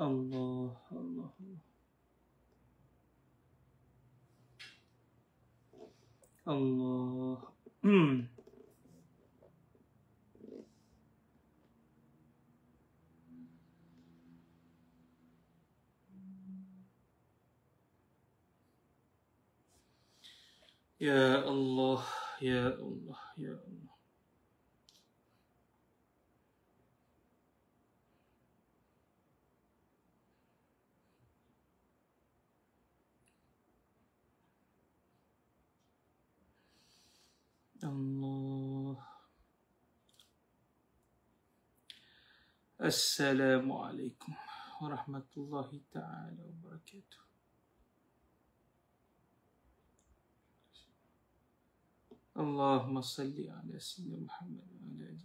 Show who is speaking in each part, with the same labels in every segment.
Speaker 1: الله الله الله الله يا الله يا الله يا الله السلام عليكم ورحمة الله تعالى وبركاته اللهم صل على سيدنا محمد وعلى آله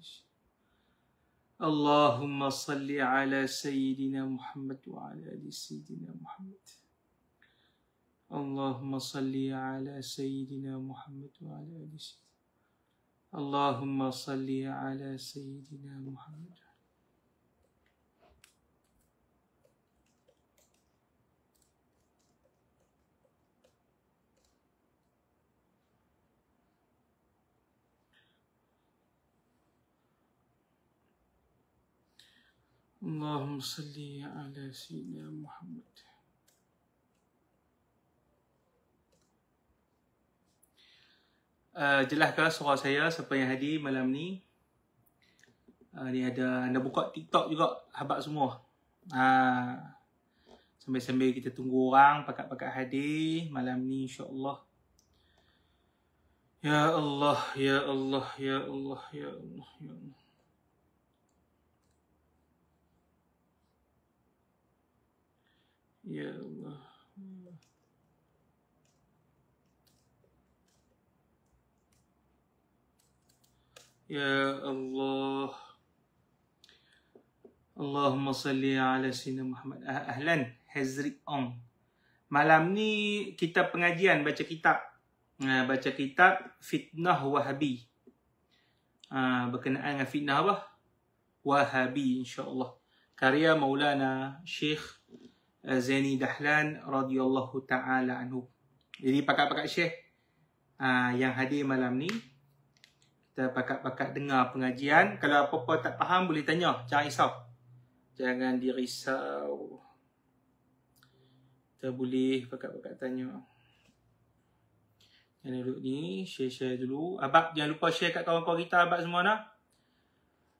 Speaker 1: اللهم صل على سيدنا محمد وعلى آل سيدنا محمد اللهم صل على سيدنا محمد وعلى آل سيدنا اللهم صل على سيدنا محمد اللهم صل على سيدنا محمد Eh, jelaskan suara saya siapa yang hadir malam
Speaker 2: ni. Uh, ni ada anda buka TikTok juga habaq semua. Uh, sambil-sambil kita tunggu orang pakat-pakat hadir malam ni
Speaker 1: insya-Allah. Ya Allah, ya Allah, ya Allah, ya Allah, ya Allah. Ya Allah. يا الله اللهم صل على سيدنا محمد اهلا Hazri اون Malam ni kita pengajian
Speaker 2: baca kitab. Ah, baca kitab Fitnah Wahabi. Ah, berkenaan dengan fitnah apa? Wahabi insyaAllah. Karya Maulana Syekh ah, Zaini Dahlan radhiyallahu ta'ala anhu. Jadi pakat-pakat Syekh yang hadir malam ni terpakat-pakat dengar pengajian. Kalau apa-apa tak faham boleh tanya. Jangan risau. Jangan dirisau. Kita boleh pakat-pakat tanya. Jangan duduk ni. Share-share dulu. Abak jangan lupa share kat kawan-kawan kita abak semua
Speaker 1: nak.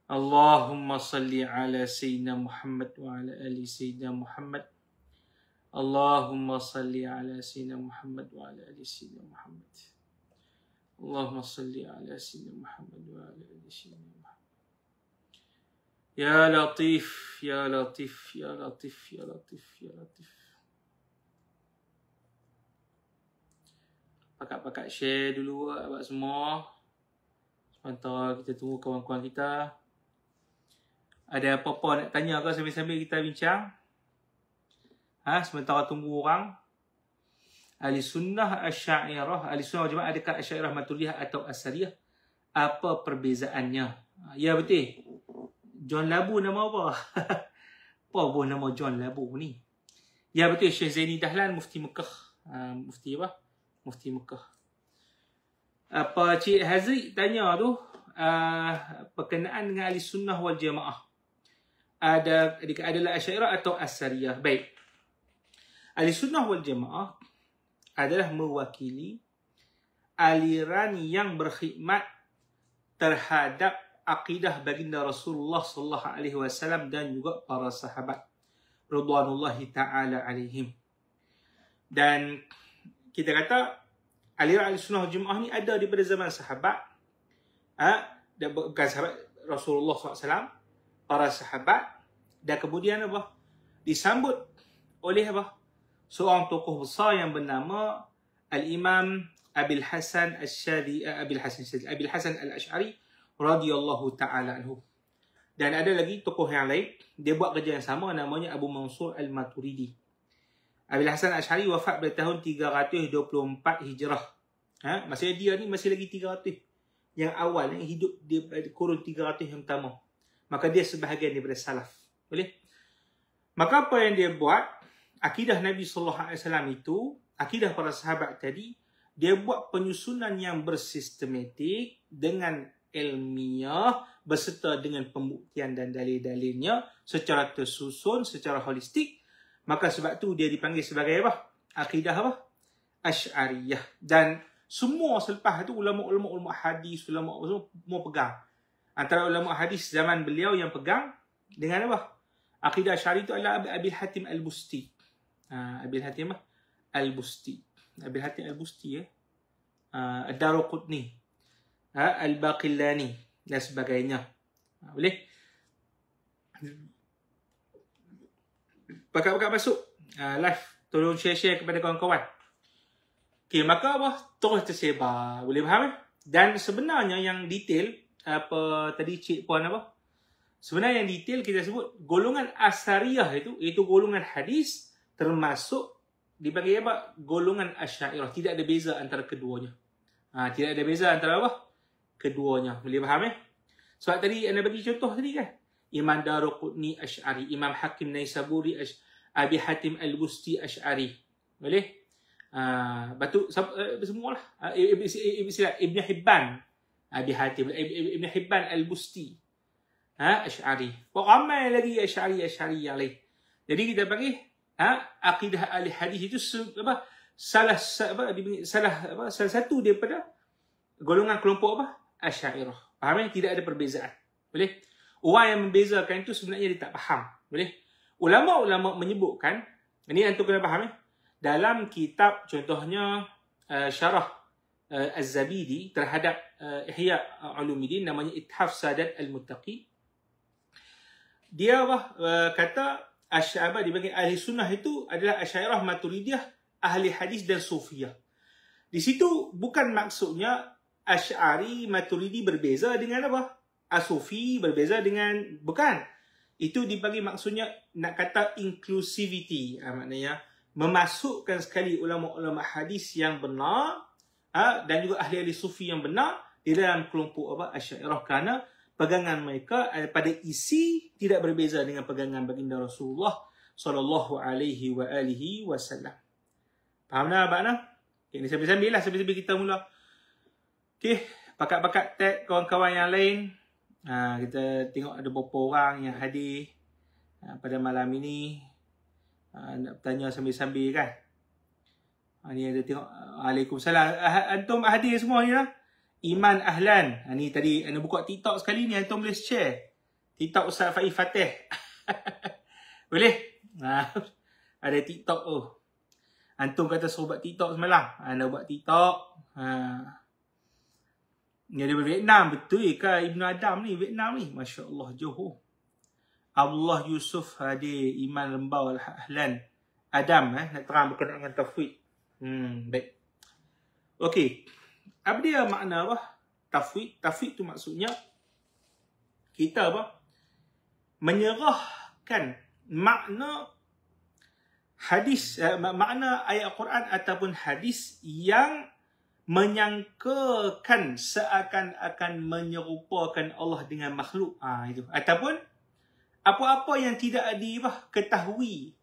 Speaker 1: Allahumma salli ala Sayyidina Muhammad wa ala ali Sayyidina Muhammad. Allahumma salli ala Sayyidina Muhammad wa ala ali Sayyidina Muhammad. اللهم صل على سيدنا محمد وعلى ال سيدنا محمد يا لطيف يا لطيف يا لطيف يا لطيف يا لطيف pakat-pakat share dulu buat semua sementara kita
Speaker 2: tunggu kawan-kawan kita ada apa-apa nak tanya ke sambil-sambil kita bincang ha sementara tunggu orang Ahli sunnah asyairah, ahli sunnah wal adakah asyairah maturiyah atau asariah? Apa perbezaannya? Ya betul. John Labu nama apa? apa pun nama John Labu ni? Ya betul Syekh Zaini Dahlan mufti Mekah. Uh, mufti apa? Mufti Mekah. Apa Cik Hazri tanya tu uh, perkenaan dengan ahli sunnah wal jamaah? Ada adakah adalah asyairah atau asariah? Baik. Ahli sunnah wal jamaah adalah mewakili aliran yang berkhidmat terhadap akidah baginda Rasulullah sallallahu alaihi wasallam dan juga para sahabat radhiyallahu taala alaihim. Dan kita kata aliran al-sunnah jemaah ni ada di pada zaman sahabat. Ha? dan bukan sahabat Rasulullah SAW, para sahabat dan kemudian apa? Disambut oleh apa? seorang tokoh besar yang bernama Al-Imam Abil Hasan Al-Shadi eh, Abil Hasan Al-Shadi Abil Hasan Al-Ash'ari radhiyallahu taala anhu. Dan ada lagi tokoh yang lain, dia buat kerja yang sama namanya Abu Mansur Al-Maturidi. Abil Hasan Al-Ash'ari wafat pada tahun 324 Hijrah. Ha? Maksudnya dia ni masih lagi 300 yang awal yang hidup di eh, kurun 300 yang pertama. Maka dia sebahagian daripada salaf. Boleh? Maka apa yang dia buat, akidah Nabi sallallahu alaihi wasallam itu, akidah para sahabat tadi, dia buat penyusunan yang bersistematik dengan ilmiah berserta dengan pembuktian dan dalil-dalilnya secara tersusun, secara holistik. Maka sebab tu dia dipanggil sebagai apa? Akidah apa? Asy'ariyah. Dan semua selepas itu ulama-ulama ulama hadis, ulama ulama semua pegang. Antara ulama hadis zaman beliau yang pegang dengan apa? Akidah syari itu adalah Abi Hatim Al-Busti uh, Abil Hatim lah. Al-Busti. Abil Hatim Al-Busti ya. Uh, ah, Ad-Daruqutni. Ha, ah, Al-Baqillani dan sebagainya. Ha, boleh? Pakat-pakat masuk uh, live. Tolong share-share kepada kawan-kawan. Okay, maka apa? Terus tersebar. Boleh faham eh? Dan sebenarnya yang detail, apa tadi cik puan apa? Sebenarnya yang detail kita sebut, golongan asariah itu, itu golongan hadis termasuk dibagi apa golongan asyairah tidak ada beza antara keduanya ha, tidak ada beza antara apa keduanya boleh faham eh sebab tadi anda bagi contoh tadi kan Imam Daruqutni Ash'ari Imam Hakim Naisaburi Ash Abi Hatim Al-Busti Ash'ari boleh ha, batu eh, semua lah ha, Ibn Hibban Abi Hatim eh, Ibn Hibban Al-Busti ha, Ash'ari Ramai lagi Ash'ari Ash'ari yang lain jadi kita panggil ha, ah, akidah ahli hadis itu apa salah apa salah apa salah satu daripada golongan kelompok apa asy'ariyah faham ya? tidak ada perbezaan boleh orang yang membezakan itu sebenarnya dia tak faham boleh ulama-ulama menyebutkan ini antum kena faham ya? dalam kitab contohnya uh, syarah uh, az-zabidi terhadap uh, ihya ulumuddin namanya ithaf sadat al-muttaqi dia apa uh, kata Asy'abah dibagi ahli sunnah itu adalah Asy'ariyah Maturidiyah ahli hadis dan sufiyah. Di situ bukan maksudnya Asy'ari Maturidi berbeza dengan apa? Asufi berbeza dengan bukan. Itu dibagi maksudnya nak kata inclusivity. Ha, maknanya memasukkan sekali ulama-ulama hadis yang benar ha, dan juga ahli-ahli sufi yang benar di dalam kelompok apa Asy'ariyah kerana pegangan mereka eh, pada isi tidak berbeza dengan pegangan baginda Rasulullah sallallahu alaihi wa alihi wasallam. Faham tak abang nah? Okay, ni sambil-sambil lah sambil-sambil kita mula. Okey, pakat-pakat tag kawan-kawan yang lain. Ha, kita tengok ada beberapa orang yang hadir ha, pada malam ini. Ha, nak bertanya sambil-sambil kan? Ha, ni ada tengok. Waalaikumsalam. Ha, ha, antum hadir semua ni lah. Iman Ahlan. Ha, ni tadi Ana eh, buka TikTok sekali ni. Antum boleh share. TikTok Ustaz Faiz Fatih. boleh? Ha, ada TikTok tu. Oh. Antum kata suruh buat TikTok semalam. Ana ha, buat TikTok. Ha. Ni ada Vietnam. Betul ke Ibn Adam ni? Vietnam ni. Masya Allah. Johor. Allah Yusuf ada Iman Lembau Ahlan. Adam eh. Nak terang berkenaan dengan Taufik. Hmm, baik. Okey, apa dia makna apa? Tafwid. Tafwid tu maksudnya kita apa? Menyerahkan makna hadis eh, makna ayat Quran ataupun hadis yang menyangkakan seakan-akan menyerupakan Allah dengan makhluk. Ha, itu. Ataupun apa-apa yang tidak ketahui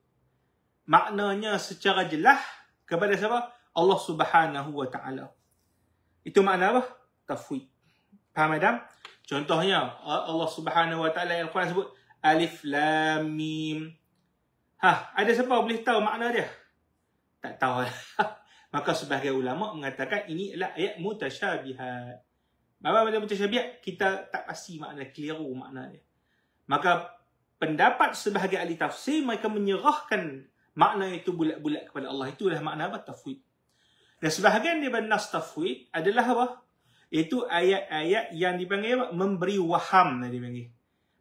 Speaker 2: maknanya secara jelas kepada siapa? Allah Subhanahu Wa Taala. Itu makna apa? Tafwid. Faham Adam? Contohnya Allah Subhanahu Wa Taala yang Quran sebut Alif Lam Mim. Ha, ada siapa boleh tahu makna dia? Tak tahu. Maka sebagai ulama mengatakan ini adalah ayat mutasyabihat. Bapa benda mutasyabihat kita tak pasti makna keliru makna dia. Maka pendapat sebahagian ahli tafsir mereka menyerahkan makna itu bulat-bulat kepada Allah itulah makna apa tafwid. Dan sebahagian daripada Nas Tafwid adalah apa? Itu ayat-ayat yang dipanggil apa? Memberi waham. Lah Dia panggil.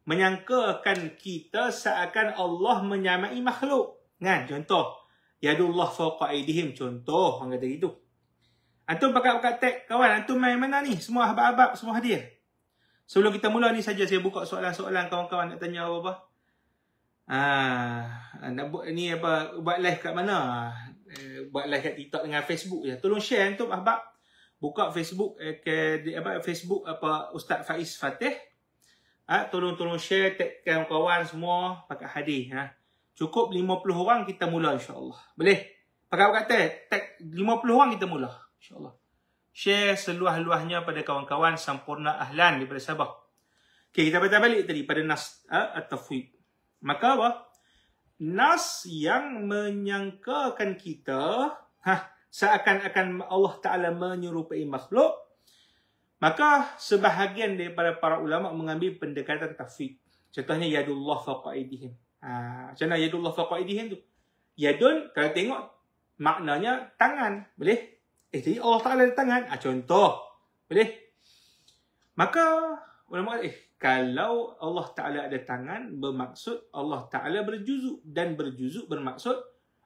Speaker 2: Menyangkakan kita seakan Allah menyamai makhluk. Kan? Contoh. Yadullah fauqa'idihim. Contoh. Orang kata gitu. Antum pakat-pakat tag. Kawan, antum main mana ni? Semua abab-abab, semua hadir. Sebelum kita mula ni saja saya buka soalan-soalan kawan-kawan nak tanya apa-apa. Ah, nak buat ni apa? Buat live kat mana? eh, buat live kat TikTok dengan Facebook ya. Tolong share tu abang. Buka Facebook eh, ke apa Facebook apa Ustaz Faiz Fatih. Ah ha, tolong-tolong share tagkan kawan kawan semua pakai hadis ha. Cukup 50 orang kita mula insya-Allah. Boleh? Pakai kata tag 50 orang kita mula insya-Allah. Share seluah-luahnya pada kawan-kawan sempurna ahlan daripada Sabah. Okey, kita balik tadi pada nas ha, at-tafwid. Maka apa? nas yang menyangkakan kita ha, seakan-akan Allah Ta'ala menyerupai makhluk, maka sebahagian daripada para ulama mengambil pendekatan tafid. Contohnya, yadullah faqa'idihim. Ha, macam mana yadullah faqa'idihim tu? Yadun, kalau tengok, maknanya tangan. Boleh? Eh, jadi Allah Ta'ala ada tangan. Ha, contoh. Boleh? Maka, ulama kata, eh, kalau Allah Ta'ala ada tangan, bermaksud Allah Ta'ala berjuzuk. Dan berjuzuk bermaksud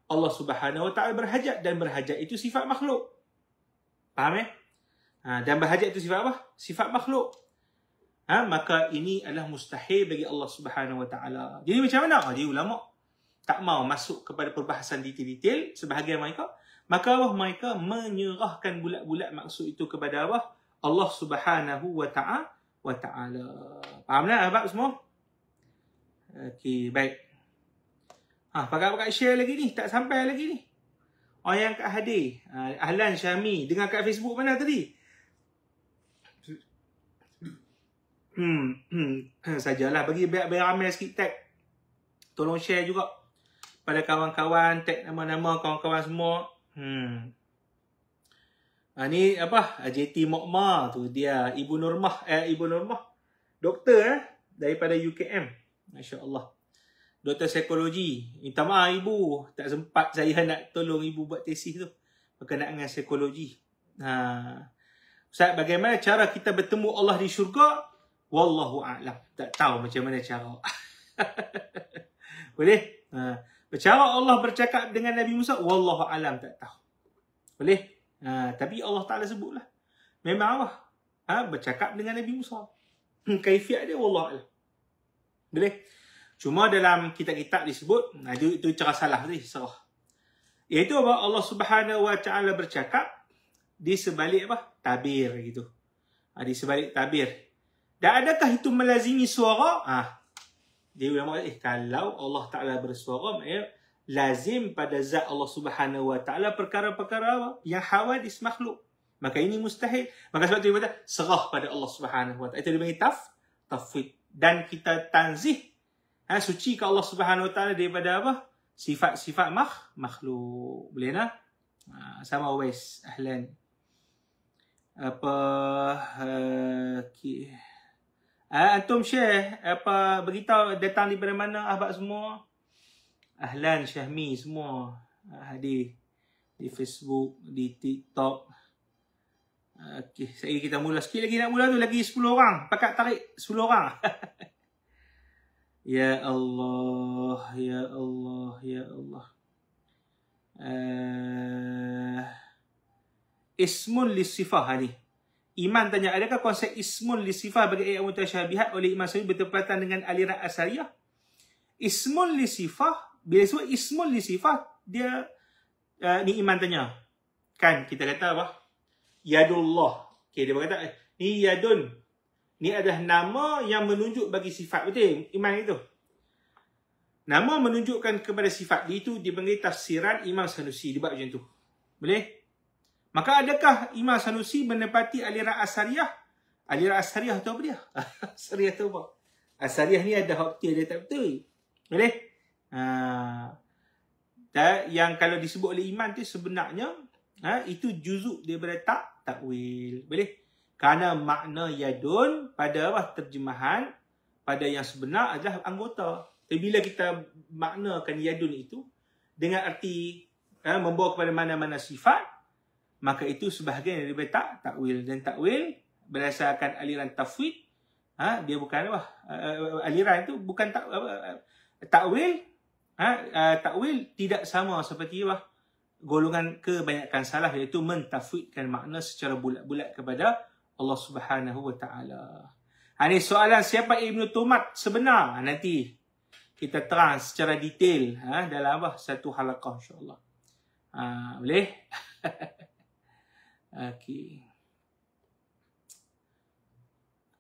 Speaker 2: Allah Subhanahu Wa Ta'ala berhajat. Dan berhajat itu sifat makhluk. Faham ya? Ha, dan berhajat itu sifat apa? Sifat makhluk. Ha, maka ini adalah mustahil bagi Allah Subhanahu Wa Ta'ala. Jadi macam mana? Ha, jadi ulama tak mau masuk kepada perbahasan detail-detail sebahagian mereka. Maka Allah mereka menyerahkan bulat-bulat maksud itu kepada Allah. Allah Subhanahu Wa Ta'ala wa ta'ala. Faham tak abang semua? Okey, baik. Ha, pakat-pakat share lagi ni. Tak sampai lagi ni. Oh, yang Kak Hadi. Ha, Ahlan Syami. dengan kat Facebook mana tadi? Hmm, hmm. Ha, sajalah. Bagi biar-biar ramai sikit tag. Tolong share juga. Pada kawan-kawan. Tag nama-nama kawan-kawan semua. Hmm. Ah ni apa? AJT Mokma tu dia Ibu Nurmah eh Ibu Nurmah. Doktor eh daripada UKM. Masya-Allah. Doktor psikologi. Minta maaf ibu, tak sempat saya nak tolong ibu buat tesis tu berkenaan dengan psikologi. Ha. Ustaz, bagaimana cara kita bertemu Allah di syurga? Wallahu a'lam. Tak tahu macam mana cara. Boleh? Ha. Cara Allah bercakap dengan Nabi Musa? Wallahu a'lam. Tak tahu. Boleh? Ha, tapi Allah Ta'ala sebutlah. Memang Allah ha, bercakap dengan Nabi Musa. Hmm, kaifiat dia Allah lah. Boleh? Cuma dalam kitab-kitab disebut, ha, itu, itu cara salah tadi, salah. Iaitu apa? Allah Subhanahu Wa Ta'ala bercakap di sebalik apa? Tabir gitu. Ha, di sebalik tabir. Dan adakah itu melazimi suara? Ha, dia ulama eh, kalau Allah Ta'ala bersuara, maknanya lazim pada zat Allah Subhanahu Wa Taala perkara-perkara yang hawadis makhluk. Maka ini mustahil. Maka sebab itu kita kata, serah pada Allah Subhanahu Wa Taala. Itu dia panggil taf, tafwid. Dan kita tanzih, ha, suci ke Allah Subhanahu Wa Taala daripada apa? Sifat-sifat makh, makhluk. Boleh tak? Ha, sama always. Ahlan. Apa... Uh, ki, Uh, Antum Syekh, apa beritahu datang daripada mana ahbab semua? Ahlan Syahmi semua uh, hadir di Facebook, di TikTok. Uh, okey, saya kita mula sikit lagi nak mula tu lagi 10 orang. Pakat tarik 10 orang.
Speaker 1: ya Allah, ya Allah, ya Allah. Uh,
Speaker 2: ismul lisifah ni. Iman tanya, adakah konsep ismul lisifah bagi ayat mutasyabihat oleh Imam Sari bertepatan dengan aliran asariah? Ismul lisifah bila sebut ismul ni sifat dia uh, ni iman tanya kan kita kata apa yadullah okey dia berkata eh, ni yadun ni adalah nama yang menunjuk bagi sifat betul iman itu nama menunjukkan kepada sifat dia itu dipanggil tafsiran imam sanusi dia buat macam tu boleh maka adakah imam sanusi menepati aliran asariah aliran asariah atau apa dia asariah tu apa asariah ni ada hak dia tak betul boleh Ha, yang kalau disebut oleh iman tu sebenarnya ha, itu juzuk dia berita takwil. Boleh? Kerana makna yadun pada apa, terjemahan pada yang sebenar adalah anggota. Tapi bila kita maknakan yadun itu dengan arti, ha, membawa kepada mana-mana sifat maka itu sebahagian daripada tak takwil dan takwil berdasarkan aliran tafwid ha, dia bukan wah, ha, aliran itu bukan takwil ha, uh, takwil tidak sama seperti wah golongan kebanyakan salah iaitu mentafwidkan makna secara bulat-bulat kepada Allah Subhanahu Wa Taala. ini ha, soalan siapa Ibn Tumat sebenar ha, nanti kita terang secara detail ha, dalam apa satu halaqah Insyaallah. Ha, boleh? Okey.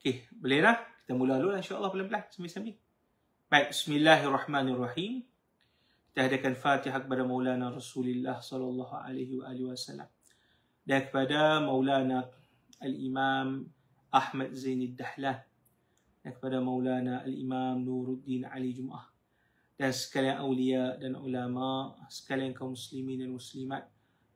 Speaker 2: Okey, boleh dah? Kita mula dulu lah, insya-Allah pelan-pelan sambil-sambil. Baik, bismillahirrahmanirrahim. Dahadapkan Fatihah kepada Maulana Rasulullah sallallahu alaihi wa alihi wasallam dan kepada Maulana Al-Imam Ahmad Zainid Dahlan dan kepada Maulana Al-Imam Nuruddin Ali Jum'ah dan sekalian awliya dan ulama sekalian kaum muslimin dan muslimat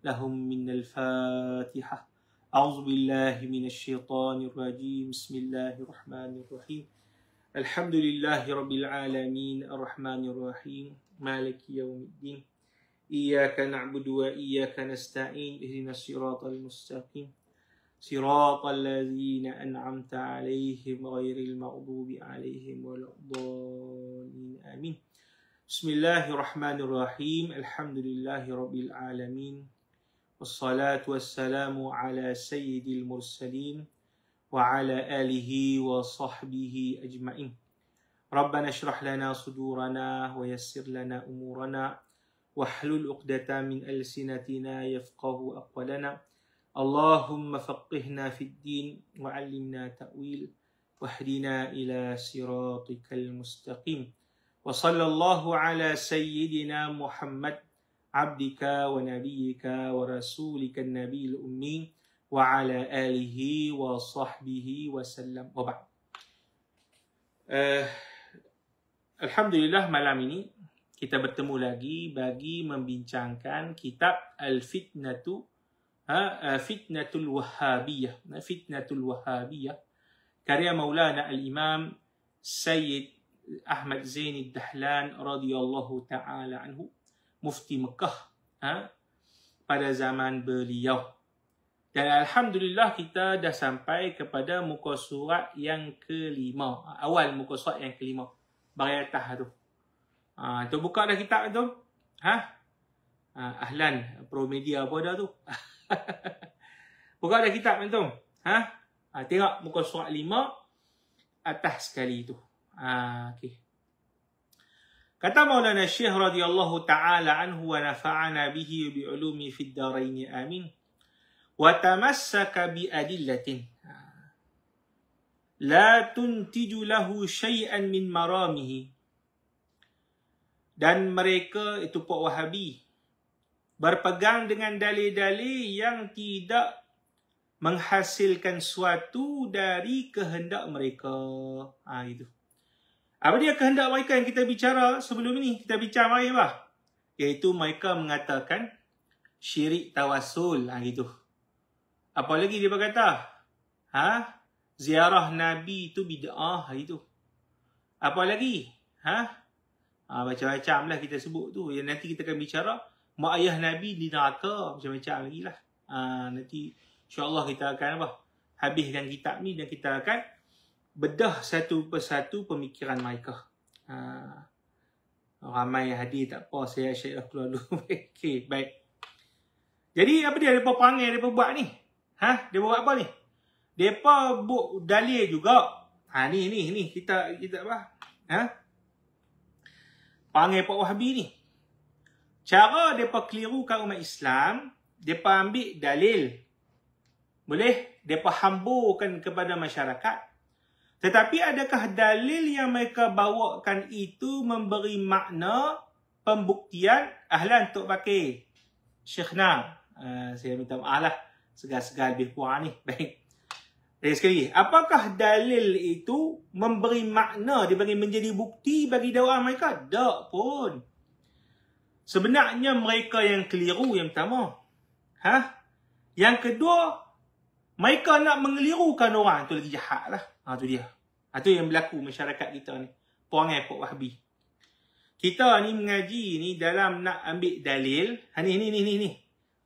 Speaker 2: lahum minnal fatiha. أعوذ بالله من الشيطان الرجيم بسم الله الرحمن الرحيم الحمد لله رب العالمين الرحمن الرحيم مالك يوم الدين إياك نعبد وإياك نستعين اهدنا الصراط المستقيم صراط الذين أنعمت عليهم غير المغضوب عليهم ولا الضالين آمين بسم الله الرحمن الرحيم الحمد لله رب العالمين والصلاة والسلام على سيد المرسلين وعلى آله وصحبه أجمعين ربنا اشرح لنا صدورنا ويسر لنا أمورنا واحلل عقدة من ألسنتنا يفقه اقوالنا اللهم فقهنا في الدين وعلمنا تأويل واهدنا إلى صراطك المستقيم وصلى الله على سيدنا محمد عبدك ونبيك ورسولك النبي الأمي وعلى آله وصحبه وسلم وبعد أه Alhamdulillah malam ini kita bertemu lagi bagi membincangkan kitab Al-Fitnatu ha, eh, Fitnatul Wahhabiyah Fitnatul Wahhabiyah karya Maulana Al-Imam Sayyid Ahmad Zaini Dahlan radhiyallahu taala anhu mufti Mekah ha, pada zaman beliau dan Alhamdulillah kita dah sampai kepada muka surat yang kelima. Awal muka surat yang kelima bagai atas lah tu. Ha, tu buka dah kitab tu. Ha? ha ahlan Pro Media apa ada tu? buka dah kitab tu. Ha? ha tengok muka surat lima atas sekali tu. Ha okey. Kata Maulana Syekh radhiyallahu taala anhu wa nafa'ana bihi bi ulumi fid darain amin. Wa tamassaka bi لا تنتج له شيئا من مرامه dan mereka itu puak wahabi berpegang dengan dalil-dalil yang tidak menghasilkan suatu dari kehendak mereka ha, itu apa dia kehendak mereka yang kita bicara sebelum ini kita bincang mari bah iaitu mereka mengatakan syirik tawasul. ha, itu apa lagi dia berkata ha ziarah Nabi tu bid'ah hari tu. Apa lagi? Ha? ha macam-macam lah kita sebut tu. Yang nanti kita akan bicara mak ayah Nabi di neraka macam-macam lagi lah. Ha, nanti insyaAllah kita akan apa? Habiskan kitab ni dan kita akan bedah satu persatu pemikiran mereka. Ha, ramai hadir tak apa. Saya asyik lah keluar dulu. okay, baik. Jadi apa dia? Dia perangai dia buat ni. Ha? Dia buat apa ni? Depa buk dalil juga. Ha ni ni ni kita kita apa? Ha? pangai Pak Wahabi ni. Cara depa kelirukan umat Islam, depa ambil dalil. Boleh depa hamburkan kepada masyarakat. Tetapi adakah dalil yang mereka bawakan itu memberi makna pembuktian ahlan Tok Bakir? Syekh Nam. Uh, saya minta maaf lah. Segar-segar lebih ni. Baik. Lagi sekali, apakah dalil itu memberi makna dia bagi menjadi bukti bagi dakwah mereka? Tak pun. Sebenarnya mereka yang keliru yang pertama. Ha? Yang kedua, mereka nak mengelirukan orang tu lagi jahat lah. Ha, tu dia. Ha, tu yang berlaku masyarakat kita ni. Perangai Pak Wahbi. Kita ni mengaji ni dalam nak ambil dalil. Ha, ni, ni, ni, ni, ni.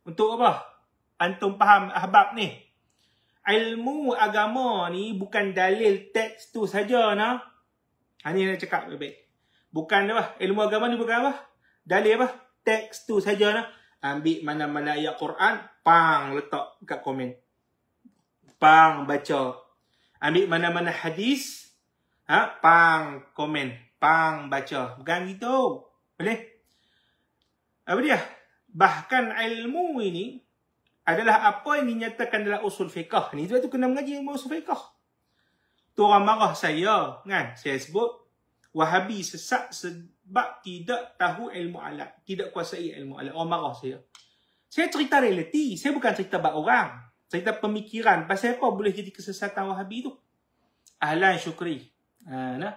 Speaker 2: Untuk apa? Antum faham ahbab ni ilmu agama ni bukan dalil teks tu saja nah. Ha ni nak cakap baik. Bukan apa? Ilmu agama ni bukan apa? Dalil apa? Teks tu saja nah. Ambil mana-mana ayat Quran, pang letak kat komen. Pang baca. Ambil mana-mana hadis, ha, pang komen, pang baca. Bukan gitu. Boleh? Apa dia? Bahkan ilmu ini adalah apa yang dinyatakan dalam usul fiqah ni sebab tu kena mengaji ilmu usul fiqah tu orang marah saya kan saya sebut wahabi sesat sebab tidak tahu ilmu alat tidak kuasai ilmu alat orang marah saya saya cerita realiti saya bukan cerita buat orang cerita pemikiran pasal apa boleh jadi kesesatan wahabi tu ahlan syukri ha, nah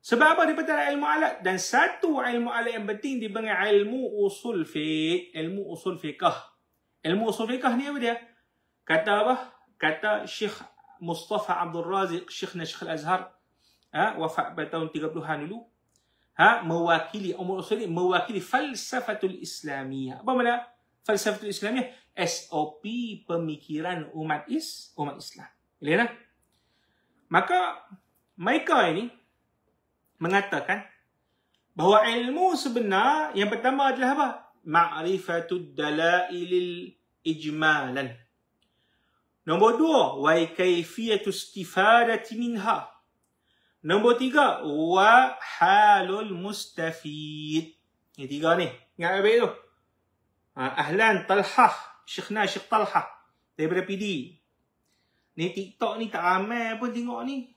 Speaker 2: sebab apa dia patut ilmu alat? Dan satu ilmu alat yang penting dia ilmu usul fiqh. Ilmu usul fiqh ilmu usul fiqah ni apa dia? Kata apa? Kata Syekh Mustafa Abdul Razik, Syekh Nasyikh Al-Azhar, ha, wafat pada tahun 30-an dulu, ha, mewakili, umur usul ni, mewakili falsafatul Islamiyah. Apa mana? Falsafatul Islamiyah, SOP pemikiran umat is, umat Islam. Boleh tak? Maka, mereka ini mengatakan bahawa ilmu sebenar yang pertama adalah apa? معرفة الدلائل إجمالا Nombor dua, wa kaifiyatu istifadati minha. Nombor tiga, wa halul mustafid. Ini tiga ni. Ingat apa itu? Ha, Ahlan Talhah. Syekhna Syekh Talhah. Daripada PD. Ni TikTok ni tak ramai pun tengok ni.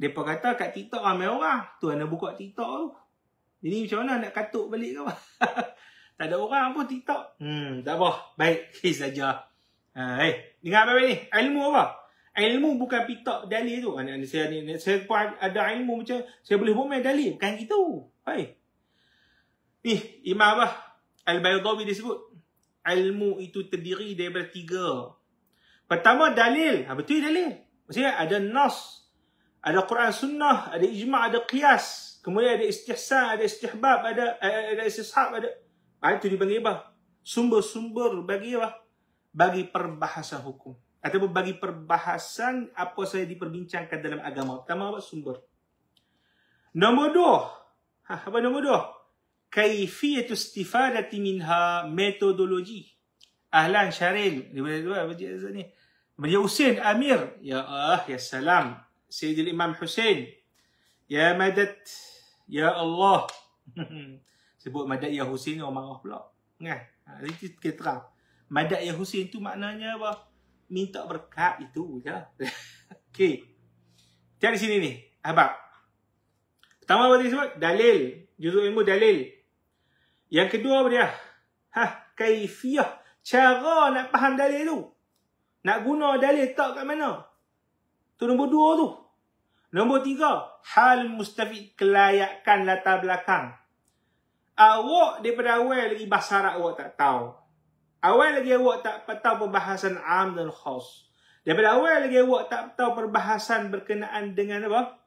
Speaker 2: Dia kata kat TikTok ramai orang. Tu anda buka TikTok tu. Ini macam mana nak katuk balik ke apa? tak ada orang pun TikTok. Hmm, tak apa. Baik, kes saja. Ha, eh, dengar apa-apa ni? Ilmu apa? Ilmu bukan pitak dalil tu. Ha, ni, saya, ni, saya pun ada ilmu macam saya boleh bomel dalil. Bukan gitu. Hai. Ni, eh, Imam apa? Al-Baydawi disebut. Ilmu itu terdiri daripada tiga. Pertama, dalil. Ha, betul dalil. Maksudnya ada nas ada Quran Sunnah, ada ijma, ada qiyas. Kemudian ada istihsan, ada istihbab, ada eh, eh, ada istishab, ada. Ah, itu dipanggil apa? Sumber-sumber bagi apa? Bagi perbahasan hukum. Atau bagi perbahasan apa saya diperbincangkan dalam agama. Pertama apa? Sumber. Nombor dua. Ha, apa nombor dua? Kaifiyatu istifadati minha metodologi. Ahlan Syaril. Dia berada dua. Dia Usin Amir. Ya Allah ya salam. Sayyidil Imam Hussein. Ya madat, ya Allah. Sebut madat ya Hussein ni orang marah pula. Nah, ha, ini kita terang. Madat ya Hussein tu maknanya apa? Minta berkat itu je. Ya. Okey. di sini ni. Abang. Pertama apa dia sebut? Dalil. Juzul ilmu dalil. Yang kedua apa dia? Ha, kaifiyah. Cara nak faham dalil tu. Nak guna dalil tak kat mana? Itu nombor dua tu. Nombor tiga, hal mustafid kelayakan latar belakang. Awak daripada awal lagi bahasa Arab awak tak tahu. Awal lagi awak tak tahu perbahasan am dan khas. Daripada awal lagi awak tak tahu perbahasan berkenaan dengan apa?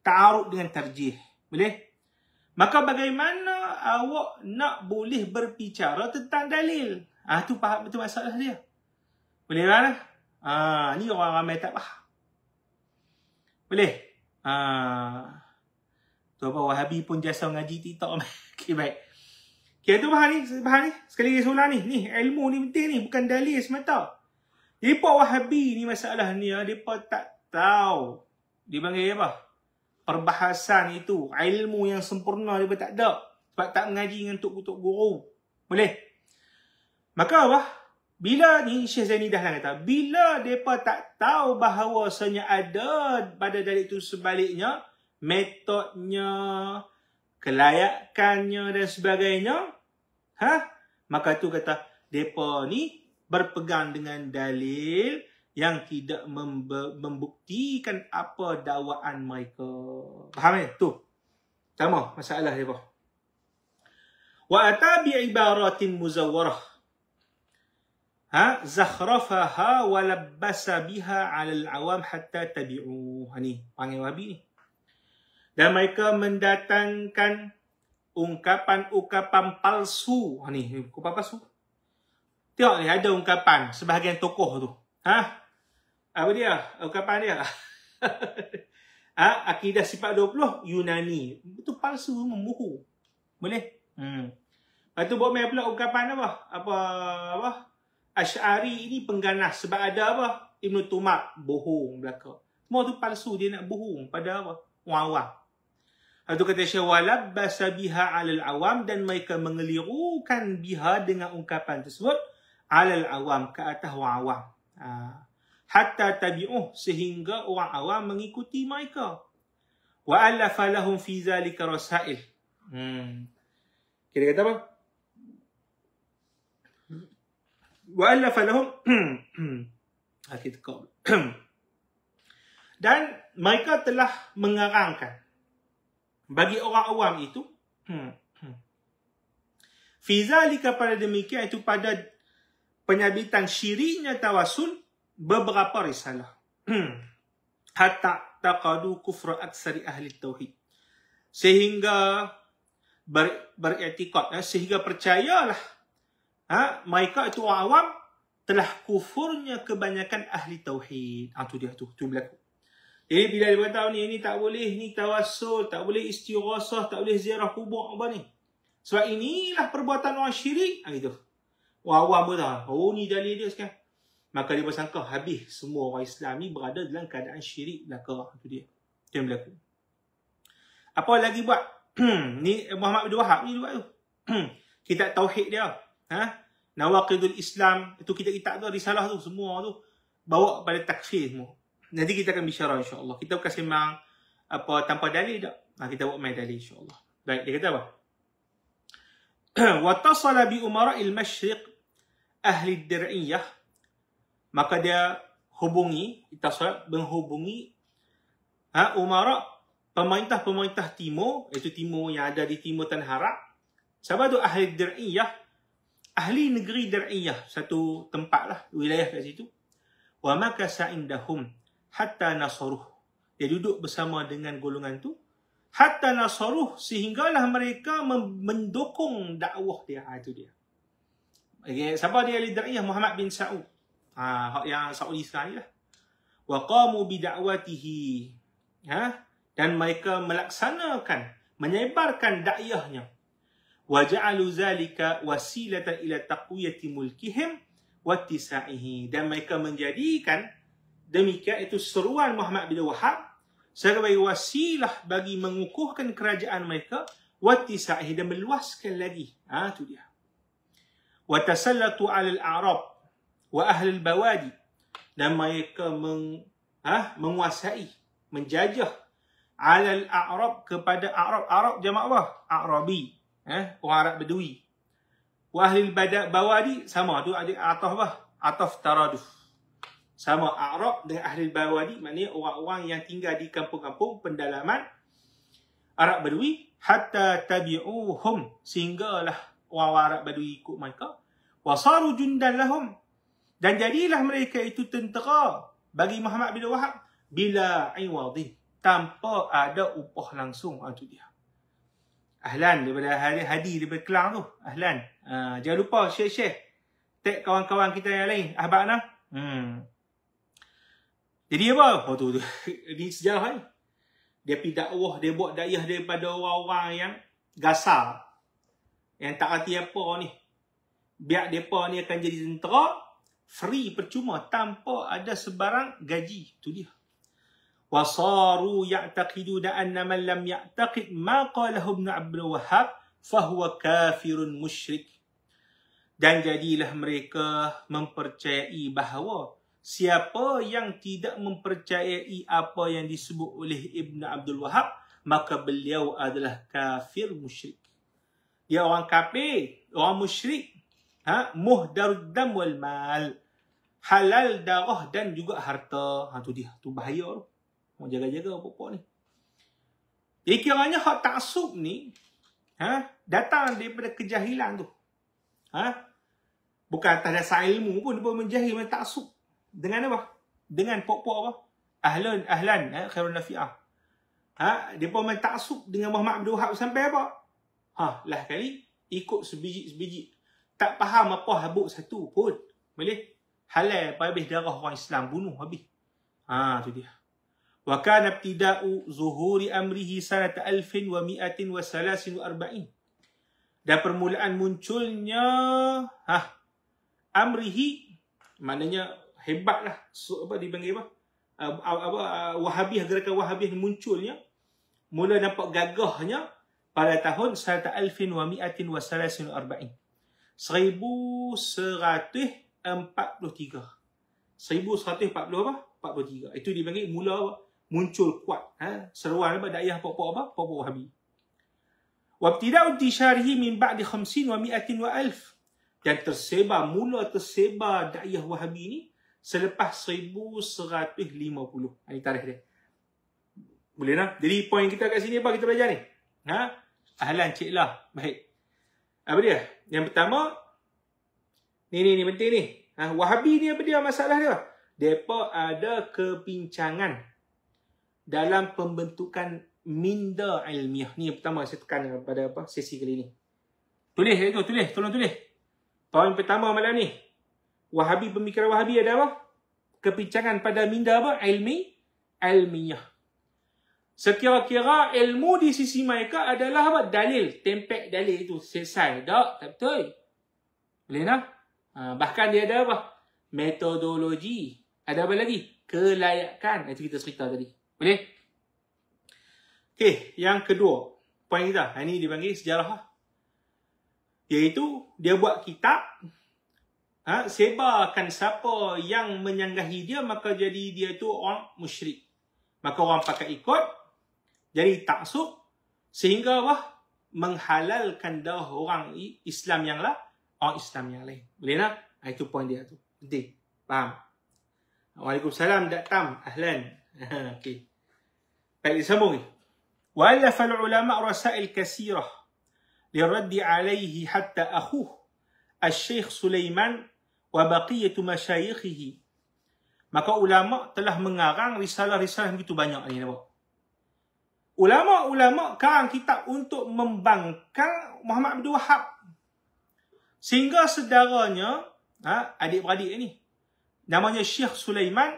Speaker 2: Ta'aruk dengan tarjih. Boleh? Maka bagaimana awak nak boleh berbicara tentang dalil? Ah tu faham betul masalah dia. Boleh kan? Ah ni orang ramai tak faham. Boleh? Uh, tu apa Wahabi pun jasa mengaji TikTok. okay, baik. Okay, tu bahan ni. Bahan ni. Sekali lagi soalan ni. Ni, ilmu ni penting ni. Bukan dalil semata. Mereka Wahabi ni masalah ni. Mereka ah, tak tahu. Dia panggil apa? Perbahasan itu. Ilmu yang sempurna dia mereka tak ada. Sebab tak mengaji dengan tok-tok guru. Boleh? Maka apa? Bila ni Syazani dah kata, kan bila mereka tak tahu bahawasanya ada pada dari itu sebaliknya, metodnya, kelayakannya dan sebagainya, ha? maka tu kata, mereka ni berpegang dengan dalil yang tidak membuktikan apa dakwaan mereka. Faham ni? Eh? Tu. Sama masalah mereka. Wa atabi ibaratin muzawarah ha zakhrafaha wa biha 'ala al-awam hatta tabi'u ha, ni panggil wabi ni dan mereka mendatangkan ungkapan-ungkapan palsu ha, ni ungkapan palsu tengok ni ada ungkapan sebahagian tokoh tu ha apa dia ungkapan dia lah. ha akidah sifat 20 Yunani itu palsu membohong boleh hmm Lepas tu buat main pula ungkapan apa? Apa apa? Asyari ini pengganas sebab ada apa? Ibn Tumak bohong belaka. Semua tu palsu dia nak bohong pada apa? Orang-orang. Itu kata Syawalab basa biha alal awam dan mereka mengelirukan biha dengan ungkapan tersebut alal awam ke atas orang Ha. Hatta tabi'uh sehingga orang awam mengikuti mereka. Wa alafalahum fi zalika rasail. Hmm. Kira kata apa? والف لهم الكتاب dan mereka telah mengarangkan bagi orang awam itu fizalika pada demikian itu pada penyabitan syirinya tawasul beberapa risalah hatta taqadu kufra aksari ahli tauhid sehingga beretikot, ya, sehingga percayalah ha, mereka itu orang awam telah kufurnya kebanyakan ahli tauhid. Ah ha, tu dia tu, tu berlaku. Eh bila dia tahu ni ini tak boleh ni tawassul, tak boleh istighasah, tak boleh ziarah kubur apa ni. Sebab inilah perbuatan orang syirik. Ah ha, itu. Orang awam pun tahu. Oh ni dalil dia sekarang. Maka dia bersangka habis semua orang Islam ni berada dalam keadaan syirik belaka. Itu ha, dia. Itu yang berlaku. Apa lagi buat? ni Muhammad bin Wahab ni buat tu. Kita tauhid dia ha? Nawakidul Islam itu kita kita tu risalah tu semua tu bawa pada takfir semua. Nanti kita akan bicara insya-Allah. Kita bukan semang apa tanpa dalil dak. Nah, ha, kita buat main dalil insya-Allah. Baik, dia kata apa? Wa tasala bi umara al ahli dir'iyah maka dia hubungi tasal menghubungi ha umara pemerintah-pemerintah timur iaitu timur yang ada di timur tanah Arab siapa tu ahli dir'iyah ahli negeri Dar'iyah satu tempat lah wilayah kat situ wa makasa indahum hatta nasaruh dia duduk bersama dengan golongan tu hatta nasaruh sehinggalah mereka mendukung dakwah dia ha, itu dia okay. siapa dia ahli Dar'iyah Muhammad bin Sa'ud ha, yang Saudi sekarang lah wa qamu bi da'watihi ha? dan mereka melaksanakan menyebarkan dakwahnya waja'alu zalika wasilatan ila taqwiyati mulkihim wa tisaihi dan mereka menjadikan demikian itu seruan Muhammad bin Wahab sebagai wasilah bagi mengukuhkan kerajaan mereka wa dan meluaskan lagi ha tu dia wa tasallatu 'ala al-a'rab wa ahli al-bawadi dan mereka meng, ha, menguasai menjajah 'ala al-a'rab kepada a'rab a'rab jamak apa a'rabi eh, orang Arab Bedui. Ahli badak bawah ni sama tu ada ataf bah, ataf taraduf. Sama Arab dengan ahli bawah ni maknanya orang-orang yang tinggal di kampung-kampung pendalaman Arab Bedui hatta tabi'uhum sehinggalah orang-orang Arab Badui ikut mereka wasaru jundan lahum dan jadilah mereka itu tentera bagi Muhammad bin Wahab bila iwadi tanpa ada upah langsung itu ah, dia Ahlan daripada hari Hadi daripada Kelang tu. Ahlan. Uh, jangan lupa share-share. Tag kawan-kawan kita yang lain. Ahbab Anam. Hmm. Jadi apa? Oh, tu, tu. Di sejarah ni. Dia pergi dakwah. Dia buat da'iyah daripada orang-orang yang gasar. Yang tak hati apa ni. Biar mereka ni akan jadi tentera. Free percuma. Tanpa ada sebarang gaji. Tu dia. وصاروا يعتقدون أن من لم يعتقد ما قاله ابن عبد الوهاب فهو كافر مشرك dan jadilah mereka mempercayai bahawa siapa yang tidak mempercayai apa yang disebut oleh Ibn Abdul Wahab, maka beliau adalah kafir musyrik. Dia ya, orang kafir, orang musyrik. Ha? Muhdar dam wal mal. Halal darah dan juga harta. Ha, tu dia, tu bahaya. Tu. Mau jaga-jaga pokok ni. Jadi kiranya hak taksub ni ha, datang daripada kejahilan tu. Ha? Bukan atas dasar ilmu pun dia boleh menjahil dengan taksub. Dengan apa? Dengan pokok apa? Ahlan, ahlan, ha? khairun nafi'ah. Ha? Dia pun main taksub dengan Muhammad Abdul Wahab sampai apa? Ha, lah kali ikut sebiji-sebiji. Tak faham apa habuk satu pun. Boleh? Halal apa habis darah orang Islam bunuh habis. Ha, tu dia. Wa kana ibtida'u zuhuri amrihi sanata alfin wa mi'atin arba'in. Dan permulaan munculnya, ha, amrihi, maknanya hebatlah, so, apa dipanggil apa? Uh, apa uh, ah, wahabiah, gerakan wahabiah munculnya, mula nampak gagahnya pada tahun sanata alfin wa mi'atin wa salasin wa arba'in. 1143. 1143 apa? 43. Itu dipanggil mula muncul kuat ha? seruan apa daiyah pokok apa pokok wahabi wabtida intisharihi min ba'di 50 wa mi'atin wa alf dan tersebar mula tersebar daiyah wahabi ni selepas 1150 ha, ini tarikh dia boleh nak? jadi poin kita kat sini apa kita belajar ni ha ahlan ciklah baik apa dia yang pertama ni ni ni penting ni ha? wahabi ni apa dia masalah dia depa ada kepincangan dalam pembentukan minda ilmiah. Ni yang pertama saya tekan pada apa sesi kali ni. Tulis itu, tulis. Tolong tulis. Poin pertama malam ni. Wahabi, pemikiran Wahabi ada apa? Kepincangan pada minda apa? Ilmi, ilmiah. Sekira-kira ilmu di sisi mereka adalah apa? Dalil. Tempek dalil itu. Selesai. dak Tak betul. Boleh tak? Ha, bahkan dia ada apa? Metodologi. Ada apa lagi? Kelayakan. Itu kita cerita tadi. Boleh? Okey, eh, yang kedua. Poin kita. Ini dipanggil sejarah. Lah. Iaitu, dia buat kitab. Ha, sebarkan siapa yang menyanggahi dia, maka jadi dia tu orang musyrik. Maka orang pakai ikut. Jadi taksub. Sehingga wah menghalalkan dah orang Islam yang lah. Orang Islam yang lain. Boleh tak? Ha, itu poin dia tu. Nanti. Faham? Waalaikumsalam. Datang. Ahlan. okay. Baik, sambung ni. Wa'alafal ulama' rasail kasirah liraddi alaihi hatta akhuh al-Syeikh Sulaiman wa baqiyatu Maka ulama' telah mengarang risalah-risalah begitu banyak ni nampak. Ulama-ulama karang kitab untuk membangkang Muhammad bin Wahab. Sehingga sedaranya, ha, adik-beradik ni, namanya Syekh Sulaiman,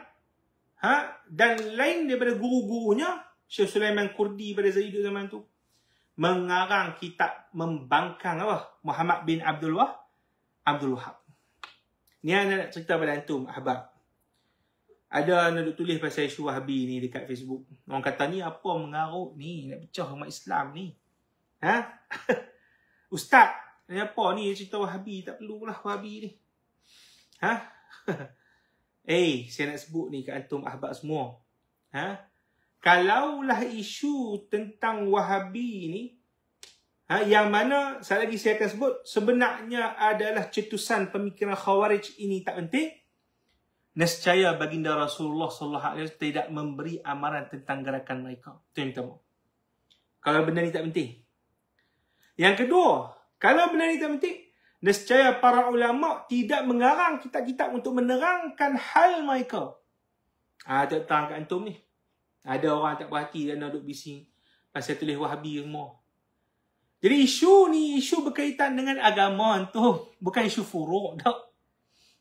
Speaker 2: ha? dan lain daripada guru-gurunya Syekh Sulaiman Kurdi pada hidup zaman tu mengarang kitab membangkang apa Muhammad bin Abdul Wahab, Abdul Wahab. Ni ada nak cerita pada antum ahbab. Ada anak duk tulis pasal isu Wahabi ni dekat Facebook. Orang kata ni apa mengarut ni nak pecah umat Islam ni. Ha? Ustaz, ni apa ni cerita Wahabi tak perlulah Wahabi ni. Ha? Eh, hey, saya nak sebut ni ke antum ahbab semua. Ha? Kalaulah isu tentang Wahabi ni ha, yang mana saya lagi saya akan sebut sebenarnya adalah cetusan pemikiran Khawarij ini tak penting. Nescaya baginda Rasulullah saw tidak memberi amaran tentang gerakan mereka. Itu yang pertama. Kalau benda ni tak penting. Yang kedua, kalau benda ni tak penting, Nescaya para ulama tidak mengarang kitab-kitab untuk menerangkan hal mereka. Ah, tak tahu kat antum ni. Ada orang tak berhati dan duduk bising. Pasal tulis wahabi rumah. Jadi isu ni isu berkaitan dengan agama antum. Bukan isu furuk tak.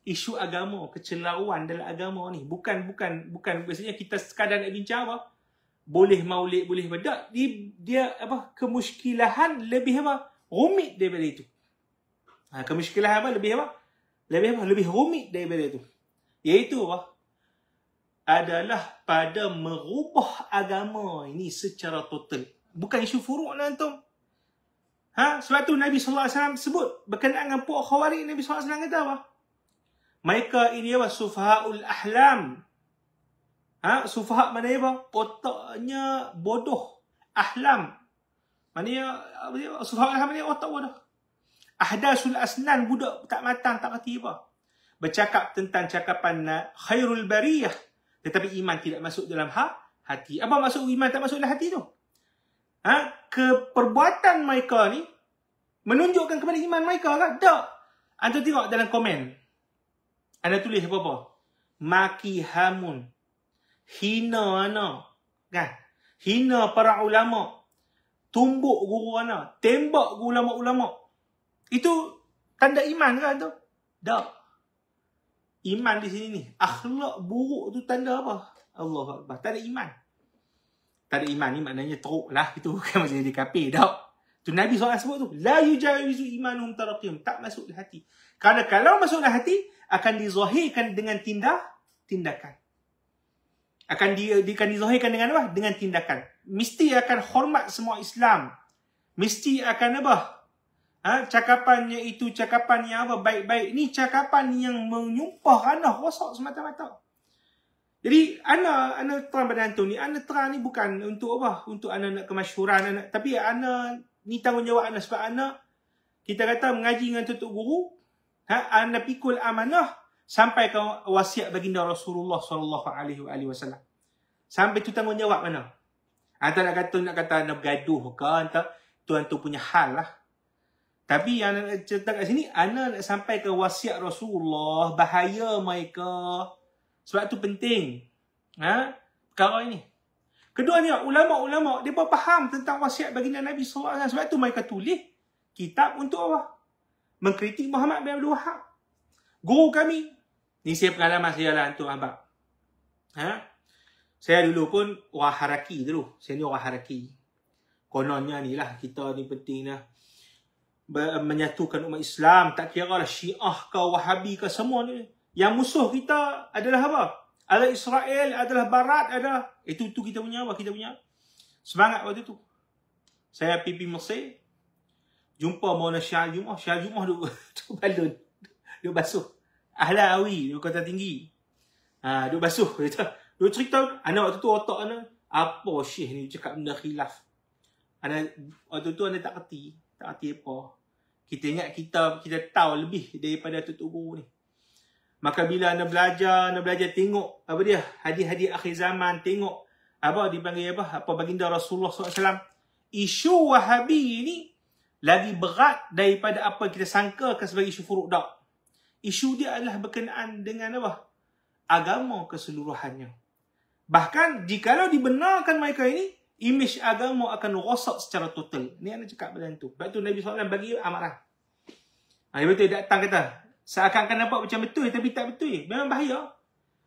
Speaker 2: Isu agama, kecelaruan dalam agama ni. Bukan, bukan, bukan. Biasanya kita sekadar nak bincang apa? Boleh maulid, boleh bedak. Dia, dia apa, kemuskilahan lebih apa? Rumit daripada itu. Ha, kemiskinan apa lebih apa? Lebih apa? Lebih rumit daripada itu. Iaitu apa? Adalah pada merubah agama ini secara total. Bukan isu furuk lah tu. Ha? Sebab tu Nabi SAW sebut berkenaan dengan puak khawarik Nabi SAW kata apa? Mereka ini apa? Sufahul ahlam. Ha? Sufah mana apa? Otaknya bodoh. Ahlam. mana apa Sufahul ahlam ni otak bodoh. Ahdasul asnan budak tak matang, tak mati apa. Bercakap tentang cakapan khairul bariyah. Tetapi iman tidak masuk dalam hak hati. Apa maksud iman tak masuk dalam hati tu? Ha? Keperbuatan mereka ni menunjukkan kepada iman mereka kan? Tak. Anda tengok dalam komen. Anda tulis apa-apa. Maki hamun. Hina ana. Kan? Hina para ulama. Tumbuk guru ana. Tembak ulama-ulama. Itu tanda iman kan tu? Dah. Iman di sini ni. Akhlak buruk tu tanda apa? Allah Akbar. Tak ada iman. Tak iman ni maknanya teruk lah. Itu bukan macam jadi kapir. Dah. Tu Nabi SAW sebut tu. La yujawizu imanum taraqim. Tak masuk di hati. Kerana kalau masuk di hati, akan dizahirkan dengan tindak tindakan. Akan di, di akan dizahirkan dengan apa? Dengan tindakan. Mesti akan hormat semua Islam. Mesti akan apa? Ha, cakapannya itu cakapan yang apa baik-baik. Ini cakapan yang menyumpah anak rosak semata-mata. Jadi anak-anak terang pada hantu ni, ana terang ni bukan untuk apa? Untuk anak nak kemasyuran anak. Tapi anak ni tanggungjawab ana sebab ana kita kata mengaji dengan tutup guru, ha ana pikul amanah sampai ke wasiat baginda Rasulullah sallallahu alaihi wasallam. Sampai tu tanggungjawab mana? Ha, nak kata nak kata nak bergaduh ke, tak tuan tu punya hal lah. Tapi yang nak cerita kat sini, Ana nak sampai ke wasiat Rasulullah, bahaya mereka. Sebab tu penting. Ha? kalau ini. Kedua ni, ulama-ulama, dia pun faham tentang wasiat baginda Nabi SAW. Sebab tu mereka tulis kitab untuk Allah. Mengkritik Muhammad bin Abdul Wahab. Guru kami. Ni saya pengalaman saya lah untuk abang. Ha? Saya dulu pun orang haraki dulu. Saya ni orang haraki. Kononnya ni lah, kita ni penting lah menyatukan umat Islam tak kira lah syiah ke wahabi ke semua ni yang musuh kita adalah apa adalah Israel adalah barat ada itu tu kita punya apa kita punya semangat waktu tu saya PP Mesir jumpa Maulana Syah Jumah Syah Jumah duk tu balun, dia basuh ahli awi dia kata tinggi ha dia basuh Dia duk cerita anak waktu tu otak anak apa syih ni cakap benda khilaf anak waktu tu anak tak reti tak hati apa kita ingat kita kita tahu lebih daripada tutup guru ni. Maka bila anda belajar, anda belajar tengok apa dia? Hadis-hadis akhir zaman, tengok apa dipanggil apa? Apa baginda Rasulullah SAW. Isu Wahabi ini lagi berat daripada apa kita sangka sebagai isu furuk dak. Isu dia adalah berkenaan dengan apa? Agama keseluruhannya. Bahkan jikalau dibenarkan mereka ini, imej agama akan rosak secara total. Ni anak cakap macam tu. Sebab tu Nabi SAW bagi amarah. Ha, betul dia datang kata, seakan-akan nampak macam betul tapi tak betul. Memang bahaya.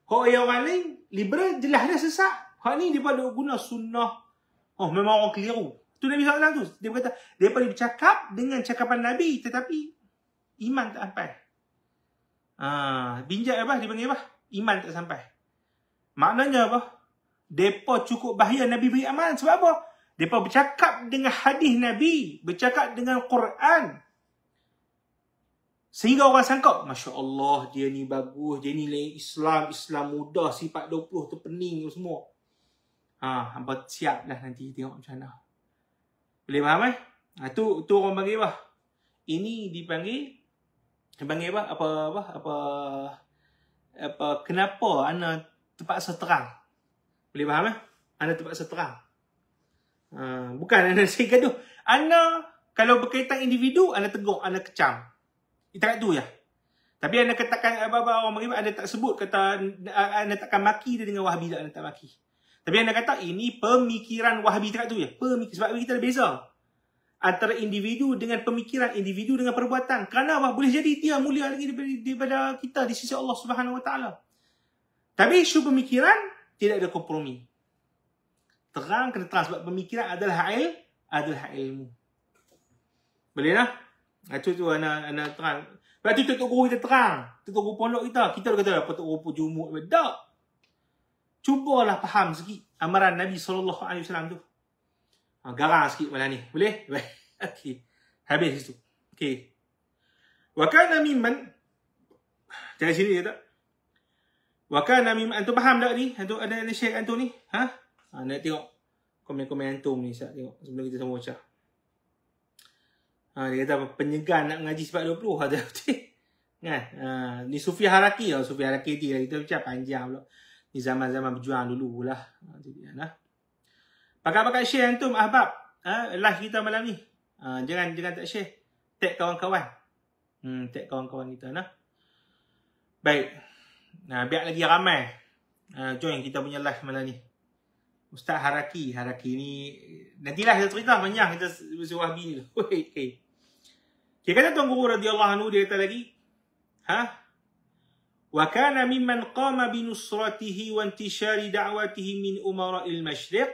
Speaker 2: Kau yang orang lain, liberal jelas dia sesat. Kalau ni dia pada guna sunnah. Oh, memang orang keliru. Tu Nabi SAW tu. Dia kata, dia pada bercakap dengan cakapan Nabi tetapi iman tak sampai. Ah, ha, binjak apa? Dia panggil apa? Iman tak sampai. Maknanya apa? Depa cukup bahaya Nabi beri amalan sebab apa? Depa bercakap dengan hadis Nabi, bercakap dengan Quran. Sehingga orang sangka, Masya Allah, dia ni bagus, dia ni lain Islam, Islam muda, sifat 20 tu pening semua. Ha, hampa siap dah nanti tengok macam mana. Boleh faham eh? Ha, tu, tu orang panggil apa? Ini dipanggil, dipanggil apa? Apa, apa, apa, apa kenapa anak terpaksa terang? Boleh faham eh? Anda terpaksa terang. Uh, bukan anda saya gaduh. Anda kalau berkaitan individu, anda tegur, anda kecam. Itu tu ya. Tapi anda katakan apa-apa orang beriman, anda tak sebut kata anda takkan maki dia dengan wahabi tak anda tak maki. Tapi anda kata ini pemikiran wahabi tak tu ya. Pemikir, sebab kita ada beza. Antara individu dengan pemikiran, individu dengan perbuatan. Kerana apa? Boleh jadi dia mulia lagi daripada, daripada kita di sisi Allah Subhanahu SWT. Tapi isu pemikiran, tidak ada kompromi. Terang kena terang sebab pemikiran adalah hal adalah ilmu. Boleh lah? Itu tu anak anak terang. Sebab tu tutup guru kita terang. Tutup guru pondok kita. Kita dah kata apa tutup guru jumuk. Tak. Cubalah faham sikit amaran Nabi SAW tu. Ah, garang sikit malam ni. Boleh? Baik. Okey. Habis situ. Okey. Wa kana mimman Jangan sini je ya tak? Wakan Amin Antum faham tak ni? Antum ada nak share Antum ni? Ha? ha nak tengok komen-komen Antum ni sekejap tengok sebelum kita semua baca. Ha, dia kata apa? nak mengaji sebab 20 lah tu. Kan? Ha, ni Sufi Haraki lah. Sufi Haraki dia lah. Kita macam panjang pula. Ni zaman-zaman berjuang dulu pula. Ha, jadi kan lah. Pakat-pakat share Antum Ahbab. Ha, live kita malam ni. Ha, jangan jangan tak share. Tag kawan-kawan. Hmm, tag kawan-kawan kita nak? Lah. Baik. Nah, biar lagi ramai. Uh, join kita punya live malam ni. Ustaz Haraki. Haraki ni... Nantilah kita cerita banyak. Kita bersih wahbi ni. okay. Eh. Dia kata Tuan Guru radiyallahu anhu. Dia kata lagi. Ha? Wa kana mimman qama binusratihi wa antishari da'watihi min umara'il masyriq.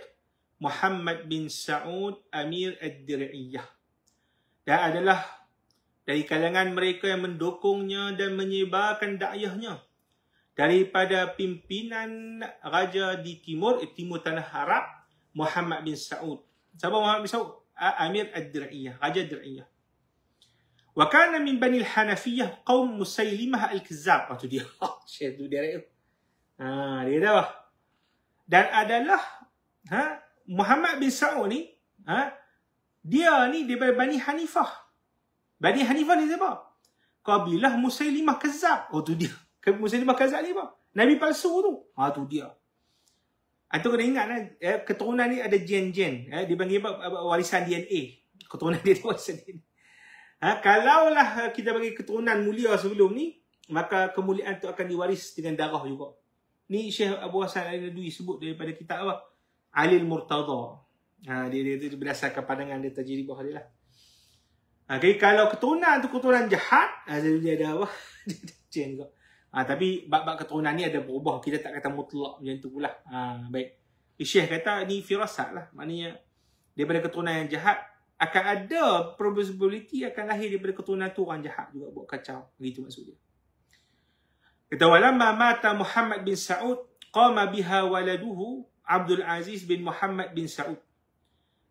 Speaker 2: Muhammad bin Sa'ud Amir Ad-Diriyah. Dan adalah dari kalangan mereka yang mendukungnya dan menyebarkan dakyahnya daripada pimpinan raja di timur eh, timur tanah Arab Muhammad bin Saud. Siapa Muhammad bin Saud? Amir Ad-Dir'iyah, Raja Ad-Dir'iyah. Wa kana min Bani Al-Hanafiyah qaum Musailimah Al-Kizzab. Oh, tu dia. Syekh ha, tu dia. Ah, ha, dia dah. Bah. Dan adalah ha, Muhammad bin Saud ni, ha, dia ni daripada Bani Hanifah. Bani Hanifah ni siapa? Kabilah Musailimah Kizzab. Oh, tu dia. Muslim makan Zali apa? Nabi palsu tu. Ha tu dia. Atau ah, kena ingat lah, eh, keturunan ni ada gen-gen. Eh, dia panggil warisan DNA. Keturunan dia tu warisan DNA. Ha, kalaulah eh, kita bagi keturunan mulia sebelum ni, maka kemuliaan tu akan diwaris dengan darah juga. Ni Syekh Abu Hassan Al-Nadwi sebut daripada kita apa? Alil Murtadha. Ha, dia, dia, dia, berdasarkan pandangan dia tajiribah dia lah. Ha, kalau keturunan tu keturunan jahat, ha, dia ada apa? Dia ada jen juga. Ha, tapi bab-bab keturunan ni ada berubah. Kita tak kata mutlak macam tu pula. Ha, baik. Syekh kata ni firasat lah. Maknanya daripada keturunan yang jahat akan ada probability akan lahir daripada keturunan tu orang jahat juga buat kacau. Begitu maksudnya. Kata walamma mata Muhammad bin Sa'ud qama biha waladuhu Abdul Aziz bin Muhammad bin Sa'ud.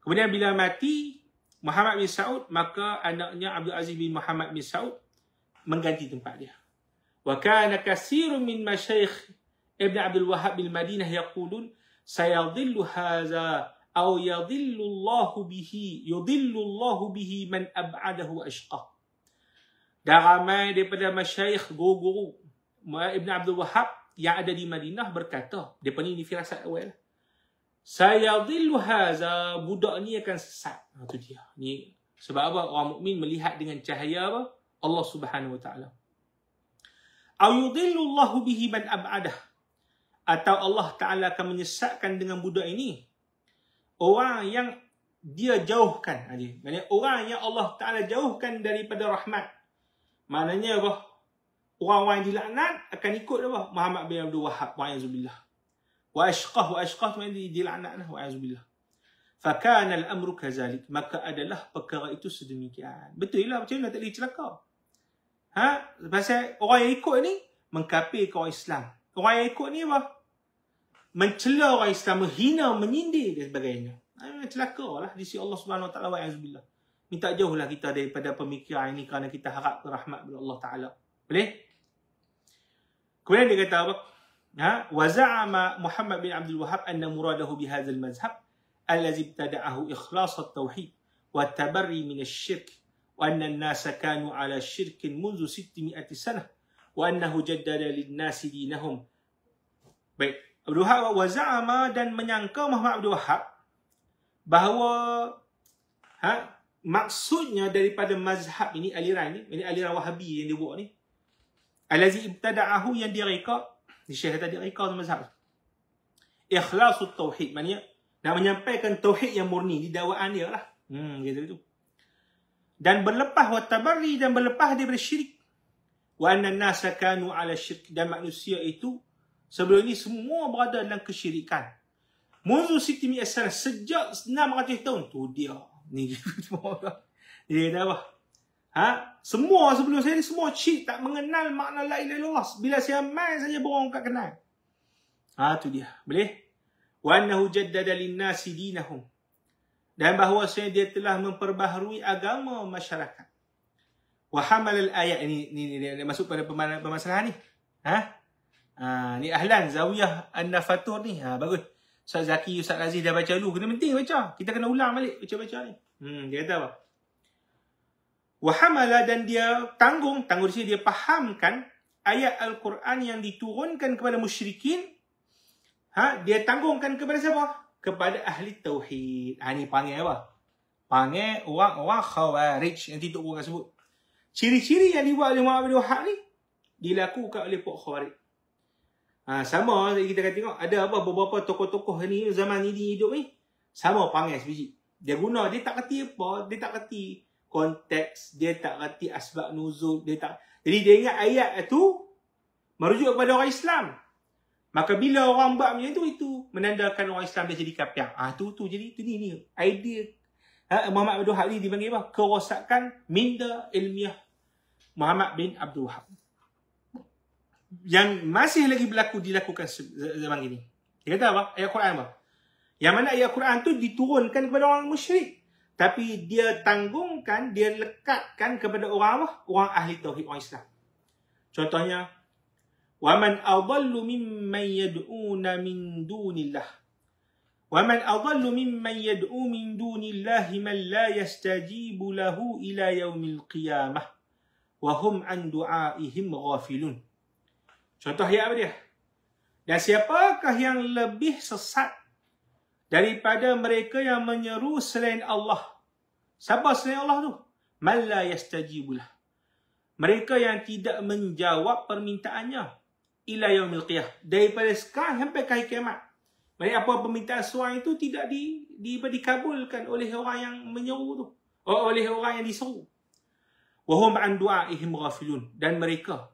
Speaker 2: Kemudian bila mati Muhammad bin Sa'ud maka anaknya Abdul Aziz bin Muhammad bin Sa'ud mengganti tempat dia. وكان كثير من مشايخ ابن عبد الوهاب بالمدينة يقولون سيضل هذا أو يضل الله به يضل الله به من أبعده أشقى Ramai daripada masyayikh guru-guru Ibn Abdul Wahab yang ada di Madinah berkata, dia ni firasat awal. Saya dhillu haza, budak ni akan sesat. Itu ha, dia. Ni sebab apa orang mukmin melihat dengan cahaya apa? Allah Subhanahu Wa Taala. Ayudillullahu bihi man ab'adah. Atau Allah Ta'ala akan menyesatkan dengan budak ini. Orang yang dia jauhkan. Ha, maksudnya, orang yang Allah Ta'ala jauhkan daripada rahmat. Maknanya apa? orang yang dilaknat akan ikut apa? Muhammad bin Abdul Wahab. wa Wa'ashqah. Wa'ashqah tu maknanya dilaknat lah. Wa'ayazubillah. Fakana al-amru kazalik. Maka adalah perkara itu sedemikian. Betul lah. Macam mana tak boleh celaka? Ha? Pasal orang yang ikut ni mengkapirkan orang Islam. Orang yang ikut ni apa? Mencela orang Islam, menghina, menyindir dan sebagainya. Ha, celaka lah di sisi Allah Subhanahu Taala wa azbillah. Minta jauhlah kita daripada pemikiran ini kerana kita harap rahmat dari Allah Taala. Boleh? Kemudian dia kata apa? Ha, waza'ama Muhammad bin Abdul Wahab anna muradahu bihadzal mazhab allazi ibtada'ahu ikhlas at-tauhid wa tabarri min asy-syirk وأن الناس كانوا على شرك منذ 600 سنة وأنه جدد للناس دينهم Baik, Abdul Wahab wa za'ama dan menyangka Muhammad Abdul Wahab bahawa ha, maksudnya daripada mazhab ini, aliran ini, ini aliran wahabi yang dia buat ni. Alazi ibtada'ahu yang dia reka, ni syekh kata dia reka mazhab. Ikhlasul tauhid, maknanya nak menyampaikan tauhid yang murni, di dawaan dia lah. Hmm, gitu tu dan berlepas wa tabarri dan berlepas daripada syirik wa anna nasa kanu ala syirk dan manusia itu sebelum ini semua berada dalam kesyirikan Munzu Siti Mi'asana sejak 600 tahun. tu dia. Ni semua orang. Dia dah Ha? Semua sebelum saya ni semua cik tak mengenal makna la ilai lawas. Bila saya main saja borang tak kenal. Ha tu dia. Boleh? Wa annahu jaddada linnasi dinahum dan bahawa bahawasanya dia telah memperbaharui agama masyarakat. Wa hamal al-ayat ini, ini, ini, ini, masuk pada permasalahan ni. Ha? Ha, ni ahlan zawiyah an-nafatur ni. Ha, bagus. Ustaz Zaki, Ustaz Razif dah baca dulu. Kena penting baca. Kita kena ulang balik baca-baca ni. Hmm, dia kata apa? Wahamala dan dia tanggung, tanggung di sini dia fahamkan ayat Al-Quran yang diturunkan kepada musyrikin. Ha, dia tanggungkan kepada siapa? kepada ahli tauhid. Ha ni panggil apa? Panggil orang-orang khawarij. yang Tok Guru akan sebut. Ciri-ciri yang dibuat oleh Muhammad bin Wahab ni dilakukan oleh Pak Khawarij. Ha, sama kita akan tengok ada apa beberapa tokoh-tokoh ni zaman ini hidup ni. Sama panggil sebiji. Dia guna, dia tak kerti apa. Dia tak kerti konteks. Dia tak kerti asbab nuzul. Dia tak... Jadi dia ingat ayat tu merujuk kepada orang Islam. Maka bila orang buat macam tu, itu menandakan orang Islam dah jadi kapiak. Ah tu tu jadi tu ni ni idea ha, Muhammad bin Abdul dipanggil apa? Kerosakan minda ilmiah Muhammad bin Abdul Wahab. Yang masih lagi berlaku dilakukan zaman ini. Dia kata apa? Ayat Quran apa? Yang mana ayat Quran tu diturunkan kepada orang musyrik. Tapi dia tanggungkan, dia lekatkan kepada orang apa? Orang ahli tauhid orang Islam. Contohnya, wa man adallu mimman yad'una min dunillah wa man adallu mimman yad'u min dunillahi man la yastajibu lahu ila yaumil qiyamah wa hum an du'aihim ghafilun contoh ayat apa dia dan siapakah yang lebih sesat daripada mereka yang menyeru selain Allah siapa selain Allah tu man la yastajibu lah mereka yang tidak menjawab permintaannya ila yaumil qiyah daripada sekarang sampai ke kiamat mari apa permintaan suai itu tidak di, di dikabulkan oleh orang yang menyeru tu oh, oleh orang yang disuruh. wa hum an du'aihim ghafilun dan mereka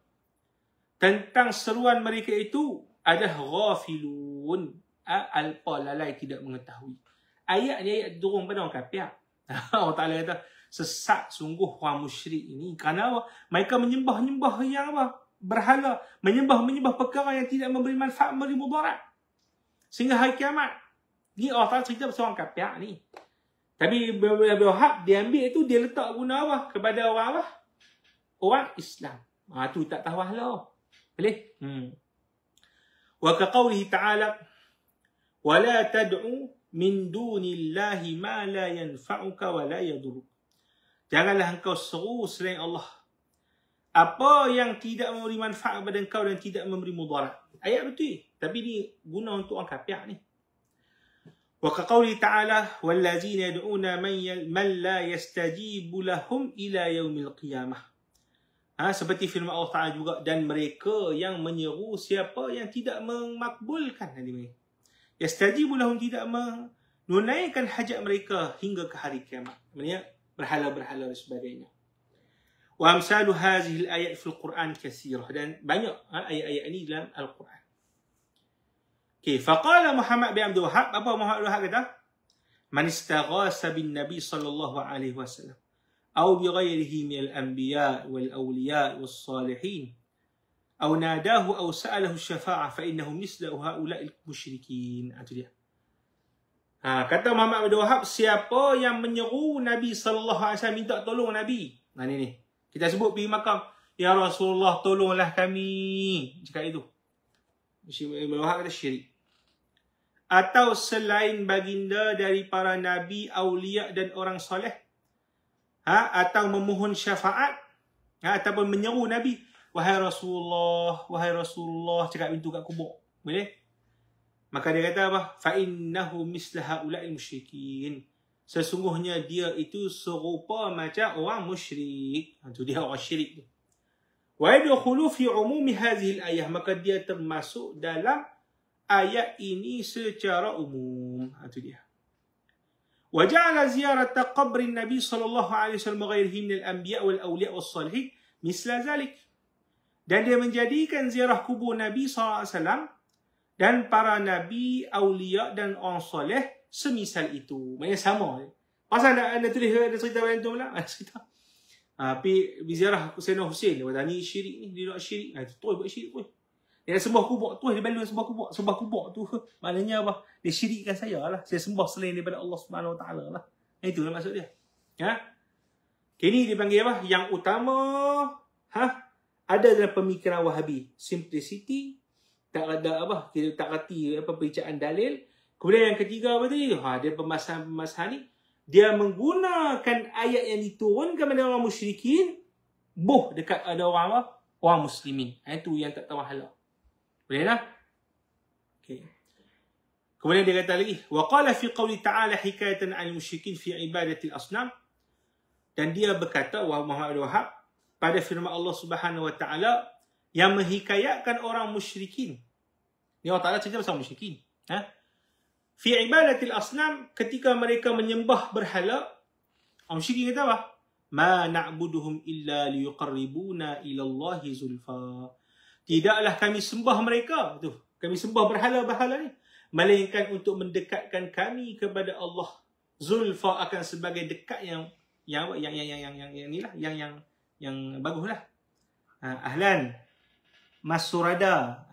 Speaker 2: tentang seruan mereka itu ada ghafilun alpa lalai tidak mengetahui ayat ni ayat durung pada orang kafir Allah Ta'ala kata sesat sungguh orang musyrik ini kerana mereka menyembah-nyembah yang apa? berhala menyembah-menyembah perkara yang tidak memberi manfaat memberi mudarat sehingga hari kiamat ni Allah Ta'ala cerita pasal orang kafir ni tapi berhak dia ambil itu dia letak guna apa kepada orang apa orang Islam ha, tu tak tahu lah boleh hmm. wa kaqawlihi ta'ala wa la tad'u min dunillahi ma la yanfa'uka wa la yadur janganlah engkau seru selain Allah apa yang tidak memberi manfaat kepada engkau dan tidak memberi mudarat. Ayat betul. Tapi ni guna untuk orang kafir ni. Wa qawli ta'ala wallazina yad'una man man la yastajibu lahum ila yaumil qiyamah. Ha, seperti film Allah Ta'ala juga dan mereka yang menyeru siapa yang tidak memakbulkan hal ini. Yastajibu lahum tidak menunaikan hajat mereka hingga ke hari kiamat. Maksudnya berhala-berhala dan sebagainya. وأمثال هذه الآيات في القرآن كثيرة لأن بني أي أي أني لم القرآن كيف قال محمد بأمد وحق أبو محمد هكذا من استغاث بالنبي صلى الله عليه وسلم أو بغيره من الأنبياء والأولياء والصالحين أو ناداه أو سأله الشفاعة فإنه مثل هؤلاء المشركين أتريه Ha, kata Muhammad Abdul Wahab, siapa yang menyeru Nabi SAW minta tolong Nabi. Nah, ni. Kita sebut pergi makam. Ya Rasulullah tolonglah kami. Cakap itu. mesti Wahab kata syirik. Atau selain baginda dari para nabi, awliya dan orang soleh. Ha? Atau memohon syafaat. Ha? Ataupun menyeru nabi. Wahai Rasulullah, wahai Rasulullah. Cakap pintu kat kubur. Boleh? Maka dia kata apa? Fa'innahu mislaha ula'il musyikin sesungguhnya dia itu serupa macam orang musyrik. Itu ha, dia orang syirik tu. Wa yadkhulu fi umumi hadhihi ayah maka dia termasuk dalam ayat ini secara umum. Itu ha, dia. Wa ja'ala ziyarat qabr nabi sallallahu alaihi wasallam ghairihi min al-anbiya wal-awliya was-salihin misla zalik. Dan dia menjadikan ziarah kubur Nabi SAW dan para Nabi, Aulia dan orang soleh semisal itu. Maknanya sama. Eh? Pasal nak, anda tulis ada cerita macam tu pula? Ada cerita. Ah, tapi ha, biziarah aku Sena Hussein. Dia kata ni syirik ni. Dia nak syirik. Ha, ah, tu buat syirik pun. Dia sembah kubur tu. Dia balut sembah kubur. Sembah kubur tu. Maknanya apa? Dia syirikkan saya lah. Saya sembah selain daripada Allah SWT lah. Ah, itu lah maksud dia. Ya? Ha? Kini ini dia panggil apa? Yang utama. Ha? Ada dalam pemikiran wahabi. Simplicity. Tak ada apa? Kita tak kati apa perincaan dalil. Kemudian yang ketiga apa tadi? Ha, dia pemasahan-pemasahan ni. Dia menggunakan ayat yang diturunkan kepada orang musyrikin. Boh dekat ada orang apa? Orang muslimin. Ha, itu yang tak tahu halau. Boleh lah? Okay. Kemudian dia kata lagi. Wa qala fi qawli ta'ala hikayatan al musyrikin fi ibadati al-asnam. Dan dia berkata, wa Muhammad Wahab, pada firman Allah subhanahu wa ta'ala, yang menghikayatkan orang musyrikin. Ni Allah Ta'ala cerita pasal musyrikin. Ha? fi al asnam ketika mereka menyembah berhala Om Syiri kata apa? Ma na'buduhum illa liyuqarribuna ila Allahi zulfa. Tidaklah kami sembah mereka. tu. Kami sembah berhala-berhala ni. Melainkan untuk mendekatkan kami kepada Allah. Zulfa akan sebagai dekat yang yang yang yang yang yang yang, yang, yang inilah yang yang yang baguslah. Ha, ahlan. Mas Surada.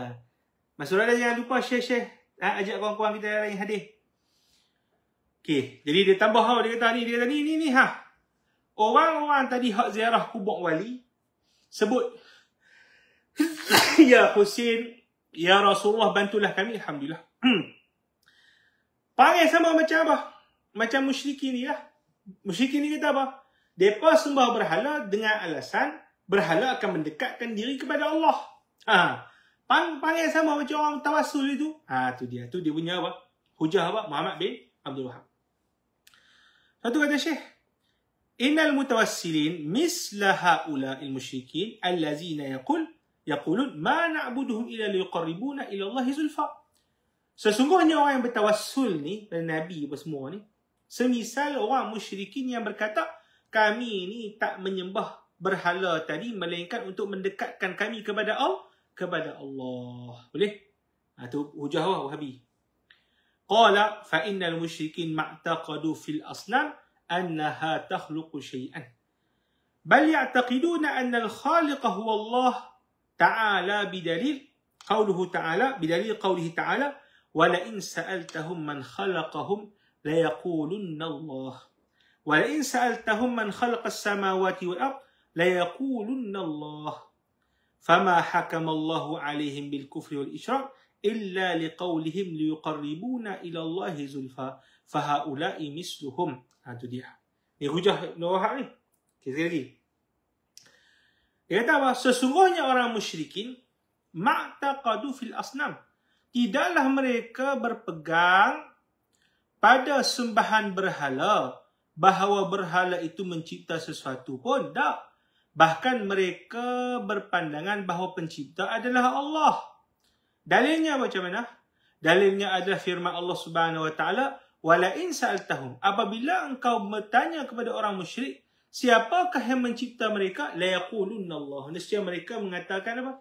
Speaker 2: Mas Surada jangan lupa share-share nak ha, ajak kawan-kawan kita yang lain hadir. Okey, jadi dia tambah hal dia kata ni, dia kata ni, ni, ni ha. Orang-orang tadi hak ziarah kubur wali sebut ya Husin, ya Rasulullah bantulah kami, alhamdulillah. Panggil sama macam apa? Macam musyrikin ni lah. Musyrikin ni kata apa? Depa sembah berhala dengan alasan berhala akan mendekatkan diri kepada Allah. Ha. Pang panggil sama macam orang tawasul itu. Ha tu dia. Tu dia punya apa? Hujah apa? Muhammad bin Abdul Wahab. Satu kata Syekh. Innal mutawassilin misla haula al musyrikin allazina yaqul yaqulun ma na'buduhum illa liqarribuna ila Allah zulfa. Sesungguhnya orang yang bertawassul ni dengan nabi apa semua ni semisal orang musyrikin yang berkata kami ni tak menyembah berhala tadi melainkan untuk mendekatkan kami kepada Allah kepada Allah. Boleh? Ha, Itu hujah wah Wahabi. Qala fa innal musyrikin ma'taqadu fil asnam annaha takhluqu syai'an. Bal ya'taqiduna anna al-khaliq huwa Allah ta'ala bidalil qawluhu ta'ala bidalil qawlihi ta'ala wa la in sa'altahum man khalaqahum la yaqulunna Allah. Wa la in sa'altahum man khalaqa as-samawati wal ardh la yaqulunna Allah. فما حكم الله عليهم بالكفر والإشراك إلا لقولهم ليقربون إلى الله زلفا فهؤلاء مثلهم هذا ha, dia ni hujah Ibn Wahab ni kisah lagi dia kata apa sesungguhnya orang musyrikin ma'taqadu fil asnam tidaklah mereka berpegang pada sembahan berhala bahawa berhala itu mencipta sesuatu pun tak Bahkan mereka berpandangan bahawa pencipta adalah Allah. Dalilnya macam mana? Dalilnya adalah firman Allah Subhanahu Wa Taala, "Wala in sa'altahum, apabila engkau bertanya kepada orang musyrik, siapakah yang mencipta mereka? La yaqulunna Allah." Nescaya mereka mengatakan apa?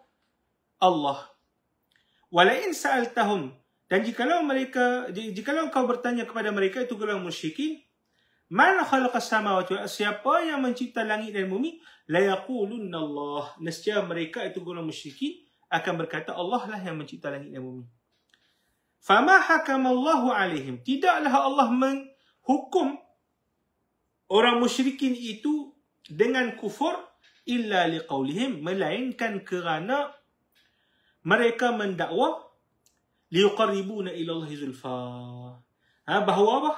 Speaker 2: Allah. "Wala in sa'altahum" Dan jikalau mereka jikalau engkau bertanya kepada mereka itu golongan musyrikin, "Man khalaqa samawati wa siapa yang mencipta langit dan bumi?" la yaqulunna Allah nescaya mereka itu golongan musyrikin akan berkata Allah lah yang mencipta langit dan bumi fama hakama Allahu alaihim tidaklah Allah menghukum orang musyrikin itu dengan kufur illa liqaulihim melainkan kerana mereka mendakwa liqarribuna ila Allah zulfa ha bahawa apa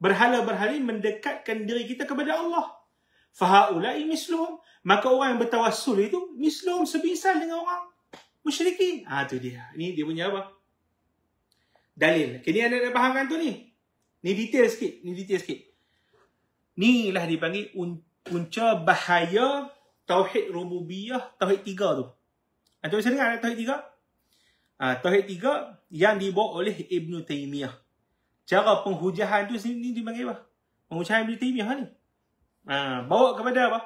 Speaker 2: berhala-berhala mendekatkan diri kita kepada Allah Fahaulai mislum. Maka orang yang bertawassul itu mislum sebisal dengan orang musyriki. Ah ha, tu dia. Ini dia punya apa? Dalil. Kini anda dah fahamkan tu ni. Ni detail sikit. Ni detail sikit. Ni lah dipanggil unca bahaya tauhid rububiyah tauhid tiga tu. Ha, anda sering ada tauhid tiga? Ha, tauhid tiga yang dibawa oleh ibnu Taymiyah. Cara penghujahan tu sini dipanggil apa? Penghujahan ibnu Taymiyah ni. Lah. Ha, bawa kepada apa?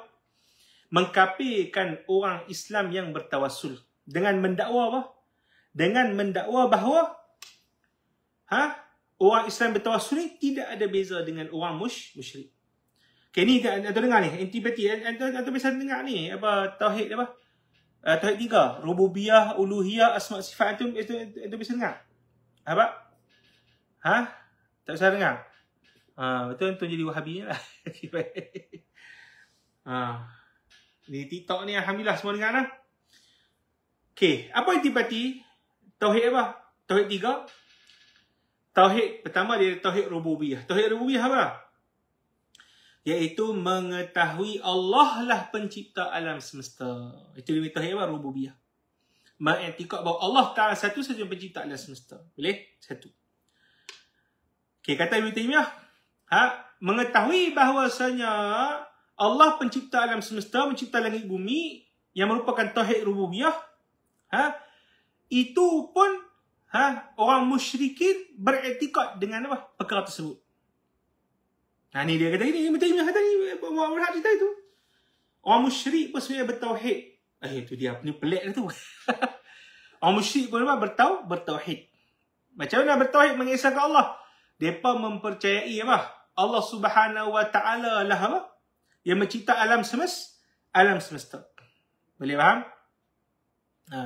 Speaker 2: Mengkapirkan orang Islam yang bertawasul. Dengan mendakwa apa? Dengan mendakwa bahawa ha, orang Islam bertawasul ni tidak ada beza dengan orang mush, musyrik. Okay, ni anda dengar ni. Antipati. Anda biasa dengar ni. Apa? Tauhid apa? Uh, tauhid tiga. Rububiyah, uluhiyah, asma' sifat. Itu, itu, itu, biasa dengar. Apa? Ha? Tak usah dengar. Ha, betul tu jadi wahabi lah. ha. Ni ah, TikTok ni Alhamdulillah semua dengar lah. Okay. Apa intipati? Tauhid apa? Tauhid tiga. Tauhid pertama dia Tauhid Rububiyah. Tauhid Rububiyah apa? Iaitu mengetahui Allah lah pencipta alam semesta. Itu dia Tauhid apa? Rububiyah. Mengetikat bahawa Allah Ta'ala satu saja pencipta alam semesta. Boleh? Satu. Okay, kata ibu Taymiyah, ha, mengetahui bahawasanya Allah pencipta alam semesta, mencipta langit bumi yang merupakan tauhid rububiyah, ha, itu pun ha, orang musyrikin beretikad dengan apa? perkara tersebut. Nah, ha, ni dia kata ini, macam Imam kata ni, orang cerita itu. Orang musyrik pun sebenarnya bertauhid. Eh, itu dia punya pelik lah tu. orang musyrik pun apa? Bertau, bertauhid. Macam mana bertauhid mengisahkan Allah? Mereka mempercayai apa? Allah Subhanahu Wa Taala lah apa? Yang mencipta alam Semesta, alam semesta. Boleh faham? Ha.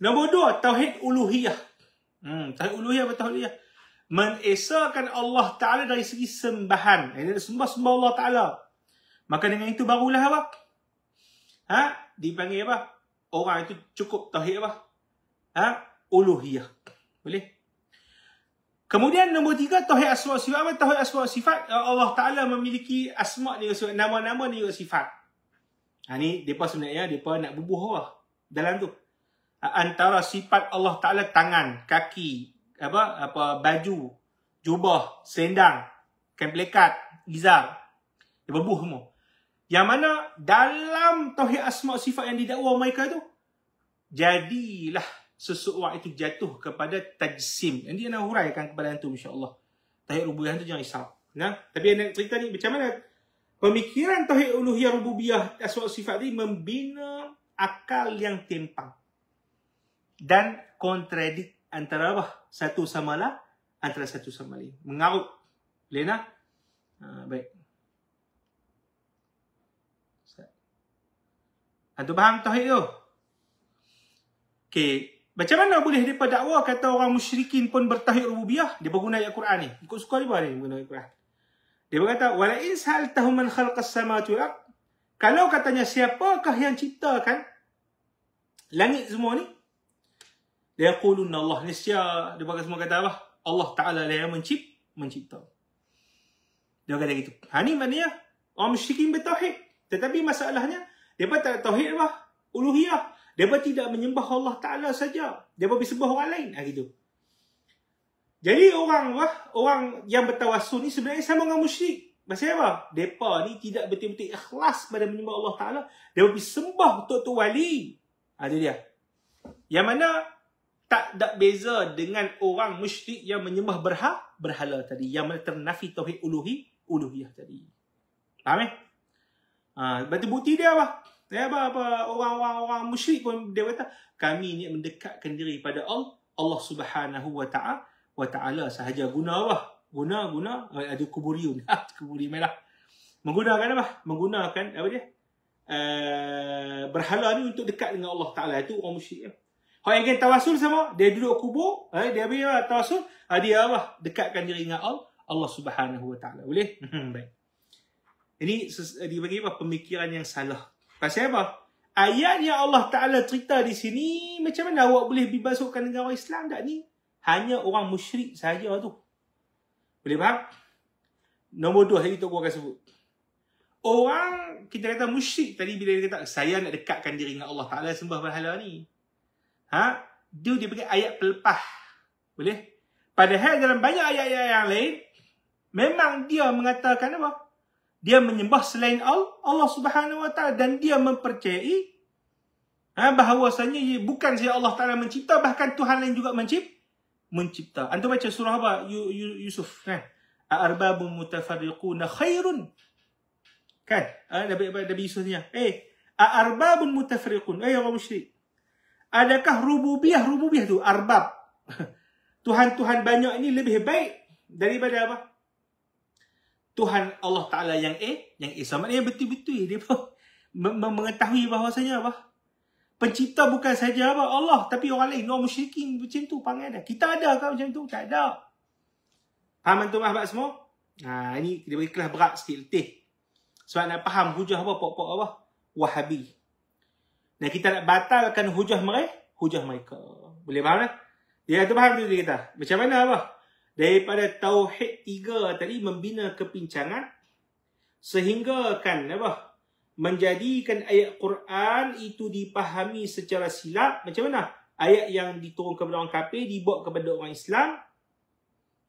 Speaker 2: Nombor dua, tauhid uluhiyah. Hmm, tauhid uluhiyah atau tauhidiyah? Mengesakan Allah Taala dari segi sembahan. Ini sembah sembah Allah Taala. Maka dengan itu barulah apa? Ha? Dipanggil apa? Orang itu cukup tauhid apa? Ha? Uluhiyah. Boleh? Kemudian nombor tiga, tauhid asma sifat. Apa tauhid asma sifat? Ya Allah Ta'ala memiliki asma ni Nama-nama ni sifat. Ha, ni, mereka sebenarnya, mereka nak bubuh Allah Dalam tu. Ha, antara sifat Allah Ta'ala tangan, kaki, apa apa baju, jubah, selendang, kain pelekat, gizar. Dia bubuh semua. Yang mana dalam tauhid asma sifat yang didakwa mereka tu, jadilah sesuatu itu jatuh kepada tajsim. Yang dia nak huraikan kepada hantu insya-Allah. Tauhid rububiyah tu jangan risau. Nah, tapi yang nak cerita ni macam mana pemikiran tauhid uluhiyah rububiyah aswat sifat ni membina akal yang timpang dan kontradik antara apa? Satu sama lah antara satu sama lain. Mengarut. Boleh nak? Ha, baik. Hantu faham tauhid tu? Okay, macam mana boleh mereka dakwa kata orang musyrikin pun bertahid rububiyah? Dia berguna ayat Quran ni. Ikut suka dia ni guna ayat Quran. Dia berkata, وَلَئِنْ سَالْتَهُ مَنْ خَلْقَ السَّمَاتُ Kalau katanya siapakah yang ciptakan langit semua ni? Dia yakulunna Allah nisya. Dia berkata semua kata apa? Allah Ta'ala lah yang mencip, mencipta. Dia kata gitu. Ha ni maknanya, orang musyrikin bertahid. Tetapi masalahnya, mereka tak tahid apa? Uluhiyah. Mereka tidak menyembah Allah Ta'ala saja. Mereka bersembah orang lain. Ha, gitu. Jadi orang lah, orang yang bertawassul ni sebenarnya sama dengan musyrik. Maksudnya apa? Mereka ni tidak betul-betul ikhlas pada menyembah Allah Ta'ala. Mereka bersembah untuk tu wali. Ha, itu dia. Yang mana tak tak beza dengan orang musyrik yang menyembah berhak, berhala tadi. Yang mana ternafi tauhid uluhi, uluhiyah tadi. Faham eh? Ha, berarti bukti dia apa? Ya, apa, apa orang-orang orang musyrik pun dia kata kami ni mendekatkan diri pada Allah Allah Subhanahu wa ta'ala wa ta'ala sahaja guna apa? Guna guna eh, ada kuburiun. Ha, kuburi melah. Menggunakan apa? Menggunakan apa dia? Uh, berhala ni untuk dekat dengan Allah Ta'ala. Itu orang musyrik. Ya. Kalau yang ingin tawasul sama, dia duduk kubur, eh, dia ambil apa? Lah tawasul, ah, dia apa? Dekatkan diri dengan Allah, Allah Subhanahu Wa Taala. Boleh? Baik. Ini dibagi apa? Pemikiran yang salah Pasal ha, apa? Ayat yang Allah Ta'ala cerita di sini, macam mana awak boleh dimasukkan negara Islam tak ni? Hanya orang musyrik saja tu. Boleh faham? Nombor dua, hari tu aku akan sebut. Orang, kita kata musyrik tadi bila dia kata, saya nak dekatkan diri dengan Allah Ta'ala sembah berhala ni. Ha? Dia, dia pakai ayat pelepah. Boleh? Padahal dalam banyak ayat-ayat yang lain, memang dia mengatakan apa? dia menyembah selain Allah Subhanahu Wa Taala dan dia mempercayai ha, bahawasanya bukan si Allah Taala mencipta bahkan Tuhan lain juga mencipta mencipta. Antum baca surah apa? Y- y- Yusuf kan? Arbabun mutafarriqun khairun. Kan? Ha, Nabi Nabi Yusuf ni. Lah. Eh, arbabun mutafarriqun. Eh, orang ya musyrik. Adakah rububiah rububiah tu arbab? Tuhan-tuhan banyak ini lebih baik daripada apa? Tuhan Allah Ta'ala yang eh yang Esa. Eh. Maknanya betul-betul dia pun me- mengetahui bahawasanya apa. Pencipta bukan saja apa Allah. Tapi orang lain, orang musyrikin macam tu. Pangai dah. Kita ada kan macam tu? Tak ada. Faham tu mahabat semua? Ha, ini dia beri kelas berat sikit. Letih. Sebab nak faham hujah apa, pokok apa. Wahabi. Dan kita nak batalkan hujah mereka. Hujah mereka. Boleh faham tak? Ya, tu faham tu dia Macam mana apa? daripada tauhid tiga tadi membina kepincangan sehingga kan apa menjadikan ayat Quran itu dipahami secara silap macam mana ayat yang diturunkan kepada orang kafir dibawa kepada orang Islam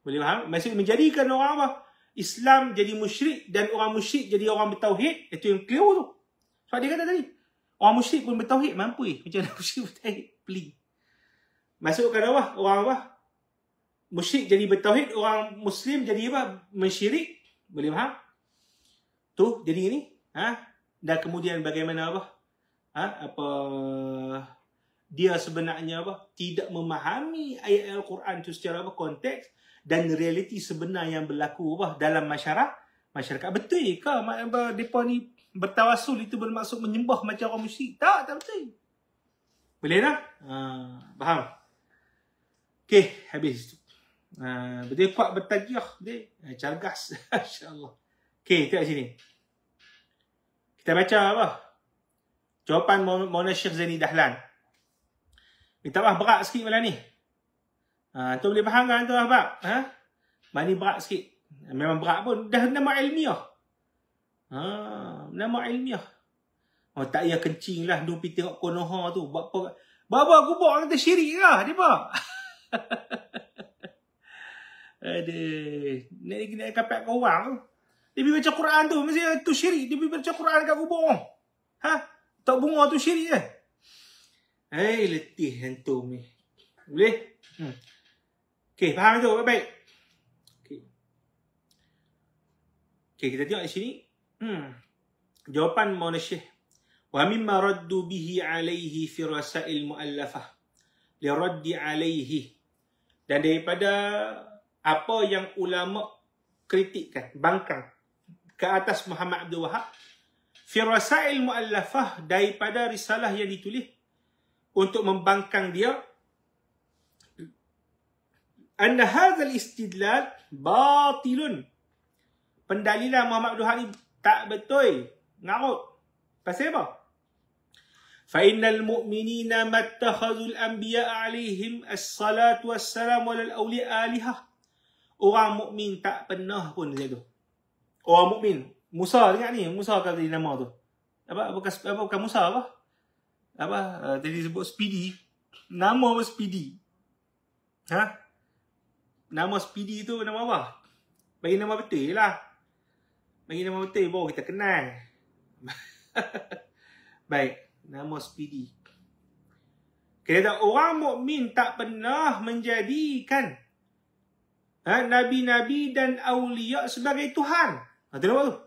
Speaker 2: boleh faham masih menjadikan orang apa Islam jadi musyrik dan orang musyrik jadi orang bertauhid itu yang keliru tu sebab dia kata tadi orang musyrik pun bertauhid mampu eh. macam mana musyrik bertauhid Masuk masukkan apa orang apa musyrik jadi bertauhid, orang muslim jadi apa? Mensyirik. Boleh faham? Tu jadi ini. Ha? Dan kemudian bagaimana apa? Ha? Apa dia sebenarnya apa? Tidak memahami ayat Al-Quran itu secara apa? konteks dan realiti sebenar yang berlaku apa? dalam masyarakat. Masyarakat betul ke? Apa, mereka ni bertawasul itu bermaksud menyembah macam orang musyrik. Tak, tak betul. Boleh tak? Ha, faham? okay habis itu dia ha, kuat bertajiah dia cargas, masya Okay, Okey, tengok sini. Kita baca apa? Jawapan Mona Syekh Zaini Dahlan. kita maaf berat sikit malam ni. Ha, tu boleh faham kan tu abang? mana Mani berat sikit. Memang berat pun. Dah nama ilmiah. Ha, nama ilmiah. Oh, tak payah kencing lah. Dia pergi tengok konoha tu. Buat apa? Baba kubur orang kata lah. Dia apa? Ada eh, Nak kena kapat kau orang. Dia baca Quran tu. Mesti tu syirik. Dia baca Quran kat kubur. Ha? Tak bunga tu syirik ke? Hei, eh, letih hantu ni. Boleh? Hmm. Okay, faham tu? Baik-baik. Okay. kita tengok di sini. Hmm. Jawapan Mawna Syih. Wa mimma raddu bihi alaihi fi rasail mu'allafah. Li raddi alaihi. Dan daripada apa yang ulama kritikkan, bangkang ke atas Muhammad Abdul Wahab. Firasail mu'allafah daripada risalah yang ditulis untuk membangkang dia. Anna al istidlal batilun. Pendalilan Muhammad Abdul Wahab tak betul. Ngarut. Pasal apa? فَإِنَّ الْمُؤْمِنِينَ مَتَّخَذُوا الْأَنْبِيَاءَ عَلَيْهِمْ الصَّلَاةُ salam wal الْأَوْلِيَ alihah orang mukmin tak pernah pun dia tu. Orang mukmin. Musa ingat ni, Musa kata dia nama tu. Apa bukan apa bukan Musa apa? Apa eh, tadi sebut Speedy. Nama apa Speedy? Ha? Nama Speedy tu nama apa? Bagi nama betul lah. Bagi nama betul baru kita kenal. Baik, nama Speedy. Kita orang mukmin tak pernah menjadikan ha, nabi-nabi dan awliya sebagai Tuhan. Ha, apa tu.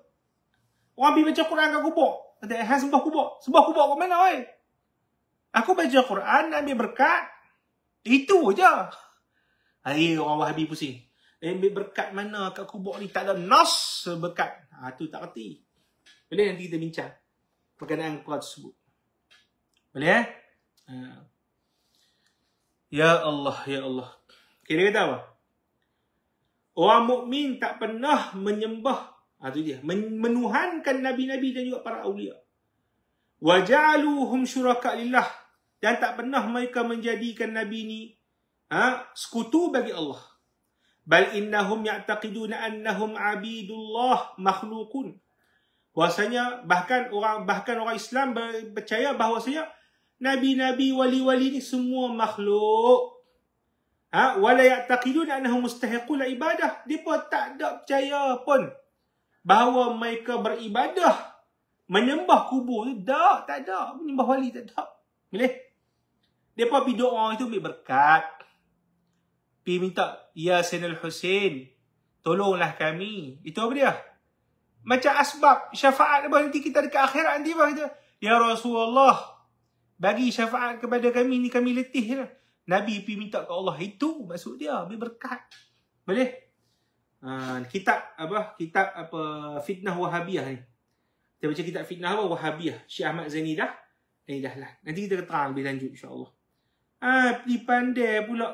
Speaker 2: Orang pergi baca Quran kat kubur. Kata, eh, sembah kubur. Sembah kubur kau mana, oi? Aku baca Quran, ambil berkat. Itu je. Hari eh, orang wahabi pusing. Eh, ambil berkat mana kat kubur ni? Tak ada nas berkat. Ha, tak kerti. Boleh nanti kita bincang. Perkenaan Quran tersebut. Boleh, eh? Ha. Ya Allah, Ya Allah. Kira kata apa? Orang mukmin tak pernah menyembah ha, tu dia menuhankan nabi-nabi dan juga para aulia. Wa ja'aluhum syuraka lillah dan tak pernah mereka menjadikan nabi ni ha, sekutu bagi Allah. Bal innahum ya'taqiduna annahum 'abidullah makhluqun. Bahasanya bahkan orang bahkan orang Islam percaya bahawasanya nabi-nabi wali-wali ni semua makhluk. Ha? Wala yaktaqidun annahu mustahiqul ibadah. Depa tak ada percaya pun bahawa mereka beribadah menyembah kubur tu dak tak ada menyembah wali tak ada. Boleh? Depa pi doa itu ambil berkat. Pi minta ya Sayyidul Husain tolonglah kami. Itu apa dia? Macam asbab syafaat apa nanti kita dekat akhirat nanti bang kita. Ya Rasulullah bagi syafaat kepada kami ni kami letih Nabi pi minta ke Allah itu maksud dia ambil berkat. Boleh? Uh, kitab apa? Kitab apa? Fitnah Wahabiyah ni. Kita baca kitab fitnah apa? Wahabiyah. Syekh Ahmad Zainidah. Eh, dah, lah. Nanti kita terang lebih lanjut insyaAllah. Ah, uh, pergi pandai pula.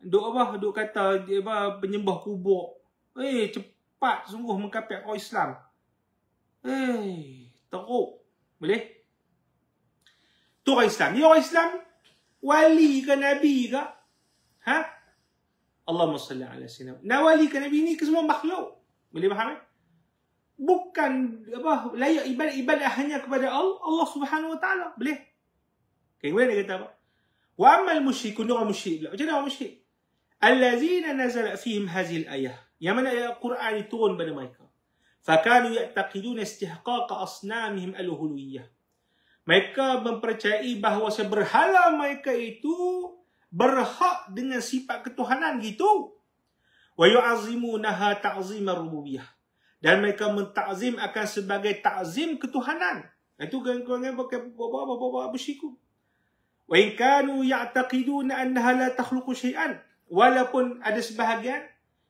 Speaker 2: Duk apa? Duk kata dia apa? Penyembah kubur. Eh, cepat sungguh mengkapiak kau Islam. Eh, teruk. Boleh? Tu orang Islam. Ni orang Islam ولي نبيغا ها اللهم صل على سيدنا nawali ke nabi ni semua makhluk boleh faham eh? bukan apa layak ibadah ibadah hanya kepada Allah Allah Subhanahu wa taala boleh okay, kemudian dia kata apa wa amal musyrik orang musyrik pula macam mana orang musyrik allazina nazala fihim hazil ayah yang mana ayat Quran turun pada mereka fakanu ya'taqiduna istihqaqa asnamihim al-huluyyah Mereka mempercayai bahawa seberhala mereka itu berhak dengan sifat ketuhanan gitu. Wa yu'azimunaha ta'zim rububiyah. Dan mereka mentakzim akan sebagai takzim ketuhanan. Itu kawan-kawan pakai bawa-bawa bersyiku. Wa in kanu ya'taqiduna annaha la takhluqu syai'an. Walaupun ada sebahagian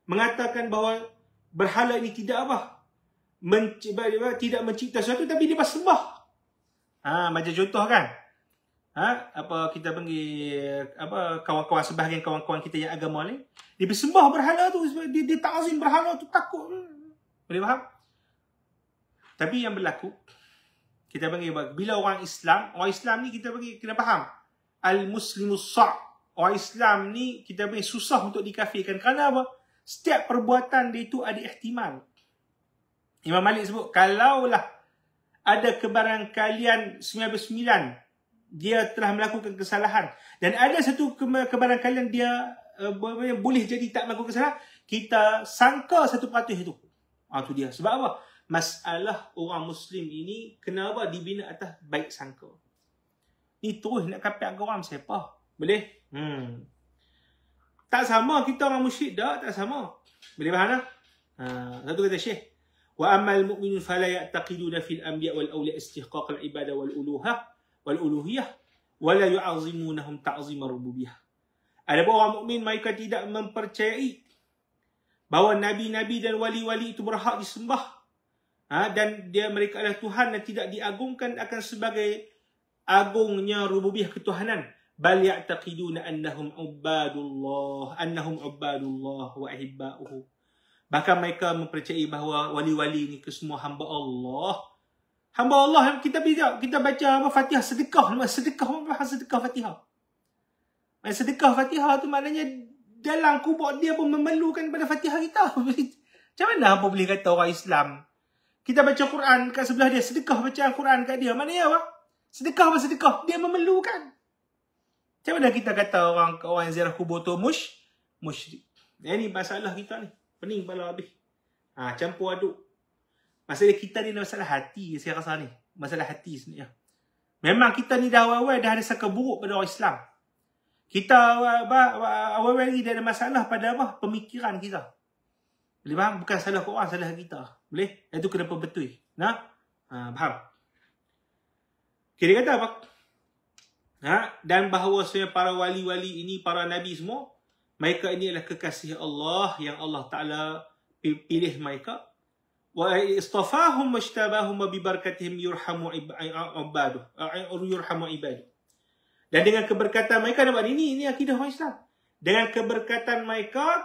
Speaker 2: mengatakan bahawa berhala ini tidak apa? Menci- tidak mencipta sesuatu tapi dia sembah. Ha, macam contoh kan. Ha, apa kita panggil apa kawan-kawan sebahagian kawan-kawan kita yang agama ni, dia bersembah berhala tu, dia, dia takzim berhala tu takut. Boleh faham? Tapi yang berlaku kita panggil bila orang Islam, orang Islam ni kita panggil kena faham. Al-muslimus sa' Orang Islam ni kita panggil susah untuk dikafirkan. Kerana apa? Setiap perbuatan dia itu ada ihtimal. Imam Malik sebut, kalaulah ada kebarangkalian 99 dia telah melakukan kesalahan dan ada satu kebarangkalian dia uh, boleh jadi tak melakukan kesalahan kita sangka satu patuh itu ah tu dia sebab apa masalah orang muslim ini kenapa dibina atas baik sangka ni terus nak kapak geram siapa boleh hmm tak sama kita orang musyrik dah tak sama boleh faham tak ha satu kata syekh al-Mu'min fi وأما المؤمنون فلا يعتقدون في الأنبياء والأولياء استحقاق العبادة والألوهية ولا يعظمونهم تعظيم الربوبية Ada orang mukmin mereka tidak mempercayai bahawa nabi-nabi dan wali-wali itu berhak disembah ha, dan dia mereka adalah Tuhan dan tidak diagungkan akan sebagai agungnya rububiyah ketuhanan bal ya'taqiduna annahum ubadullah annahum ubadullah wa ahibba'uhu Bahkan mereka mempercayai bahawa wali-wali ni kesemua hamba Allah. Hamba Allah yang kita baca, kita baca apa Fatihah sedekah, nama sedekah apa bahasa sedekah Fatihah. Mai sedekah Fatihah tu maknanya dalam kubur dia pun memerlukan pada Fatihah kita. Macam mana hamba boleh kata orang Islam? Kita baca Quran kat sebelah dia, sedekah baca Quran kat dia. Maknanya apa? Sedekah apa sedekah? Dia memerlukan. Macam mana kita kata orang orang yang ziarah kubur tu musyrik? Ini masalah kita ni. Pening kepala habis. Ha, campur aduk. Masalah kita ni masalah hati yang saya rasa ni. Masalah hati sebenarnya. Memang kita ni dah awal-awal dah ada sangka buruk pada orang Islam. Kita awal-awal ni dah ada masalah pada apa? Pemikiran kita. Boleh faham? Bukan salah korang, salah kita. Boleh? Itu kenapa betul. Nah? Ha, faham? Kira kata apa? Ha? Dan bahawa sebenarnya para wali-wali ini, para nabi semua, mereka ini adalah kekasih Allah yang Allah Ta'ala pilih mereka. Wa istafahum wa istabahum wa bibarakatihim yurhamu ibaduh. Yurhamu Dan dengan keberkatan mereka nampak ini ini akidah orang Islam. Dengan keberkatan mereka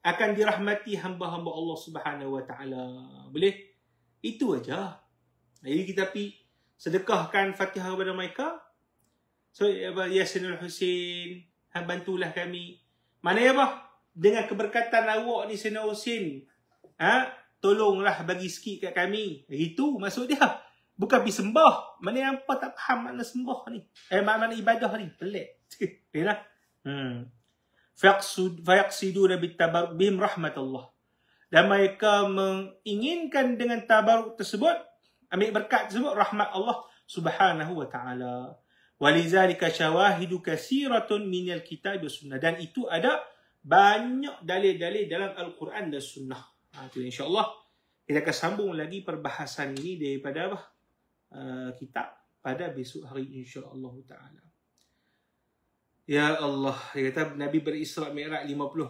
Speaker 2: akan dirahmati hamba-hamba Allah Subhanahu Wa Taala. Boleh? Itu aja. Jadi kita pi sedekahkan Fatihah kepada mereka. So ya Husin, Husain, bantulah kami. Mana ya apa? Dengan keberkatan awak ni Sina Osin. Ha? Tolonglah bagi sikit kat kami. Itu maksud dia. Bukan pergi sembah. Mana yang apa tak faham makna sembah ni. Eh, makna ibadah ni. Pelik. Yalah. Hmm. Fayaqsidu Nabi Tabarubim Rahmatullah. Dan mereka menginginkan dengan tabaruk tersebut. Ambil berkat tersebut. Rahmat Allah Subhanahu Wa Ta'ala. Walizalika syawahidu kasiratun minyal kitab dan sunnah. Dan itu ada banyak dalil-dalil dalam Al-Quran dan sunnah. Ha, itu insyaAllah. Kita akan sambung lagi perbahasan ini daripada Uh, kita pada besok hari insyaAllah ta'ala.
Speaker 1: Ya Allah.
Speaker 2: Dia kata Nabi berisra' merah puluh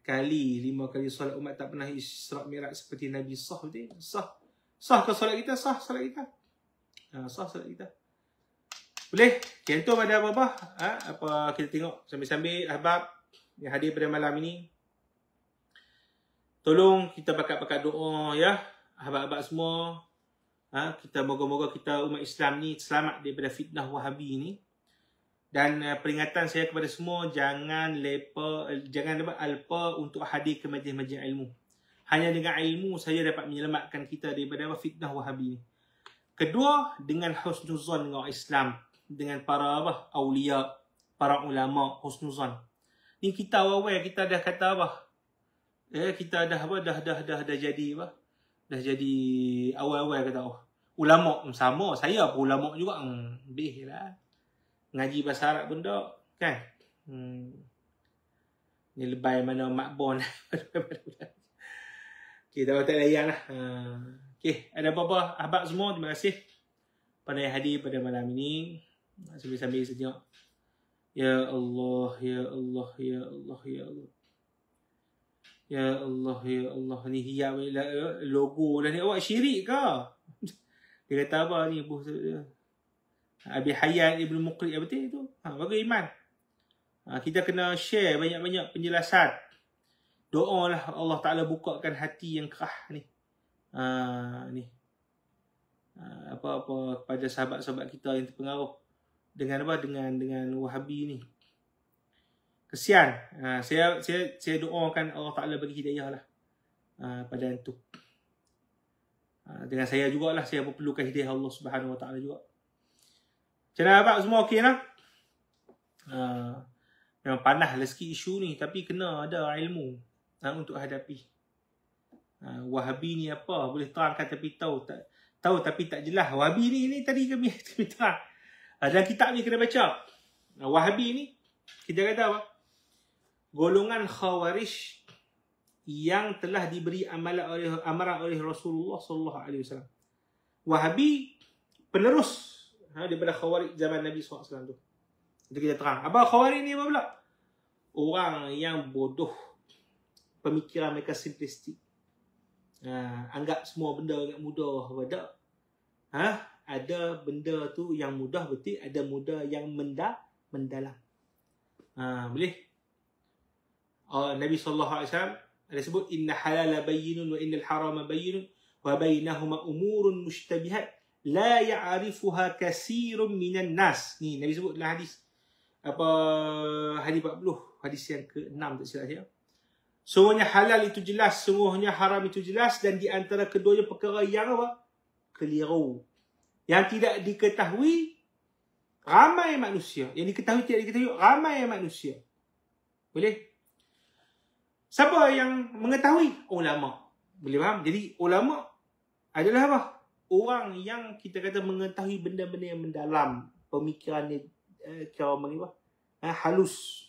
Speaker 2: kali. lima kali solat umat tak pernah isra' merah seperti Nabi sah. Sah. Sah ke solat kita? Sah solat kita. Ha, sah solat kita. Uh, boleh? Okay, pada apa-apa? Ha? Apa kita tengok sambil-sambil Ahbab yang hadir pada malam ini. Tolong kita pakat-pakat doa ya. Ahbab-ahbab semua. Ha? Kita moga-moga kita umat Islam ni selamat daripada fitnah wahabi ni. Dan uh, peringatan saya kepada semua, jangan lepa, uh, jangan lepa alpa untuk hadir ke majlis-majlis ilmu. Hanya dengan ilmu saja dapat menyelamatkan kita daripada fitnah wahabi ni. Kedua, dengan husnuzon dengan Islam dengan para apa aulia para ulama husnuzan ni kita awal kita dah kata apa eh kita dah apa dah dah dah dah, jadi apa dah jadi awal-awal kata oh, ulama sama saya pun ulama juga hmm, lebih lah ngaji bahasa Arab pun tak kan hmm. ni lebay mana makbon Okay, tak patut layan lah. Ha. Okay, ada apa-apa? Abang semua, terima kasih. Pada yang hadir pada malam ini. Sambil sambil saya Ya Allah, Ya Allah, Ya Allah, Ya Allah. Ya Allah, Ya Allah. Ni hiyam lah, eh, logo dah ni. Awak syirik ke? Dia kata apa ni? Abu, Abi Hayat Ibn Muqrib. Apa ya, tu? Ha, bagai iman. Ha, kita kena share banyak-banyak penjelasan. Doa lah Allah Ta'ala bukakan hati yang kerah ni. Ha, ni. Ha, apa-apa pada sahabat-sahabat kita yang terpengaruh dengan apa dengan dengan Wahabi ni. Kesian. Uh, saya saya saya doakan Allah Taala bagi hidayah lah uh, pada antu. Uh, ha, dengan saya jugalah saya perlukan hidayah Allah Subhanahu Wa Taala juga. Cina apa semua okey lah. Uh, memang panah lah isu ni tapi kena ada ilmu uh, untuk hadapi. Uh, wahabi ni apa boleh terangkan tapi tahu tak tahu tapi tak jelas. Wahabi ni ni tadi kami terang. Dalam kitab ni kena baca. Wahabi ni. Kita kata apa? Golongan khawarij yang telah diberi amalan oleh amaran oleh Rasulullah sallallahu alaihi wasallam. Wahabi penerus ha, daripada khawarij zaman Nabi SAW tu. Itu kita terang. Apa khawarij ni apa pula? Orang yang bodoh pemikiran mereka simplistik. Ha, anggap semua benda agak mudah apa Ha? ada benda tu yang mudah berarti ada muda yang mendah mendalam. Ha, boleh? Uh, Nabi sallallahu alaihi wasallam ada sebut inna halal bayyinun wa innal harama bayyinun wa bainahuma umurun mushtabihat la ya'rifuha kasirun minan nas. Ni Nabi sebut dalam hadis apa hadis 40 hadis yang ke-6 tak silap saya. Semuanya halal itu jelas, semuanya haram itu jelas dan di antara keduanya perkara yang apa? Keliru yang tidak diketahui ramai manusia. Yang diketahui tidak diketahui ramai manusia. Boleh? Siapa yang mengetahui? Ulama. Boleh faham? Jadi ulama adalah apa? Orang yang kita kata mengetahui benda-benda yang mendalam. Pemikirannya eh, kira mengapa? Eh, halus.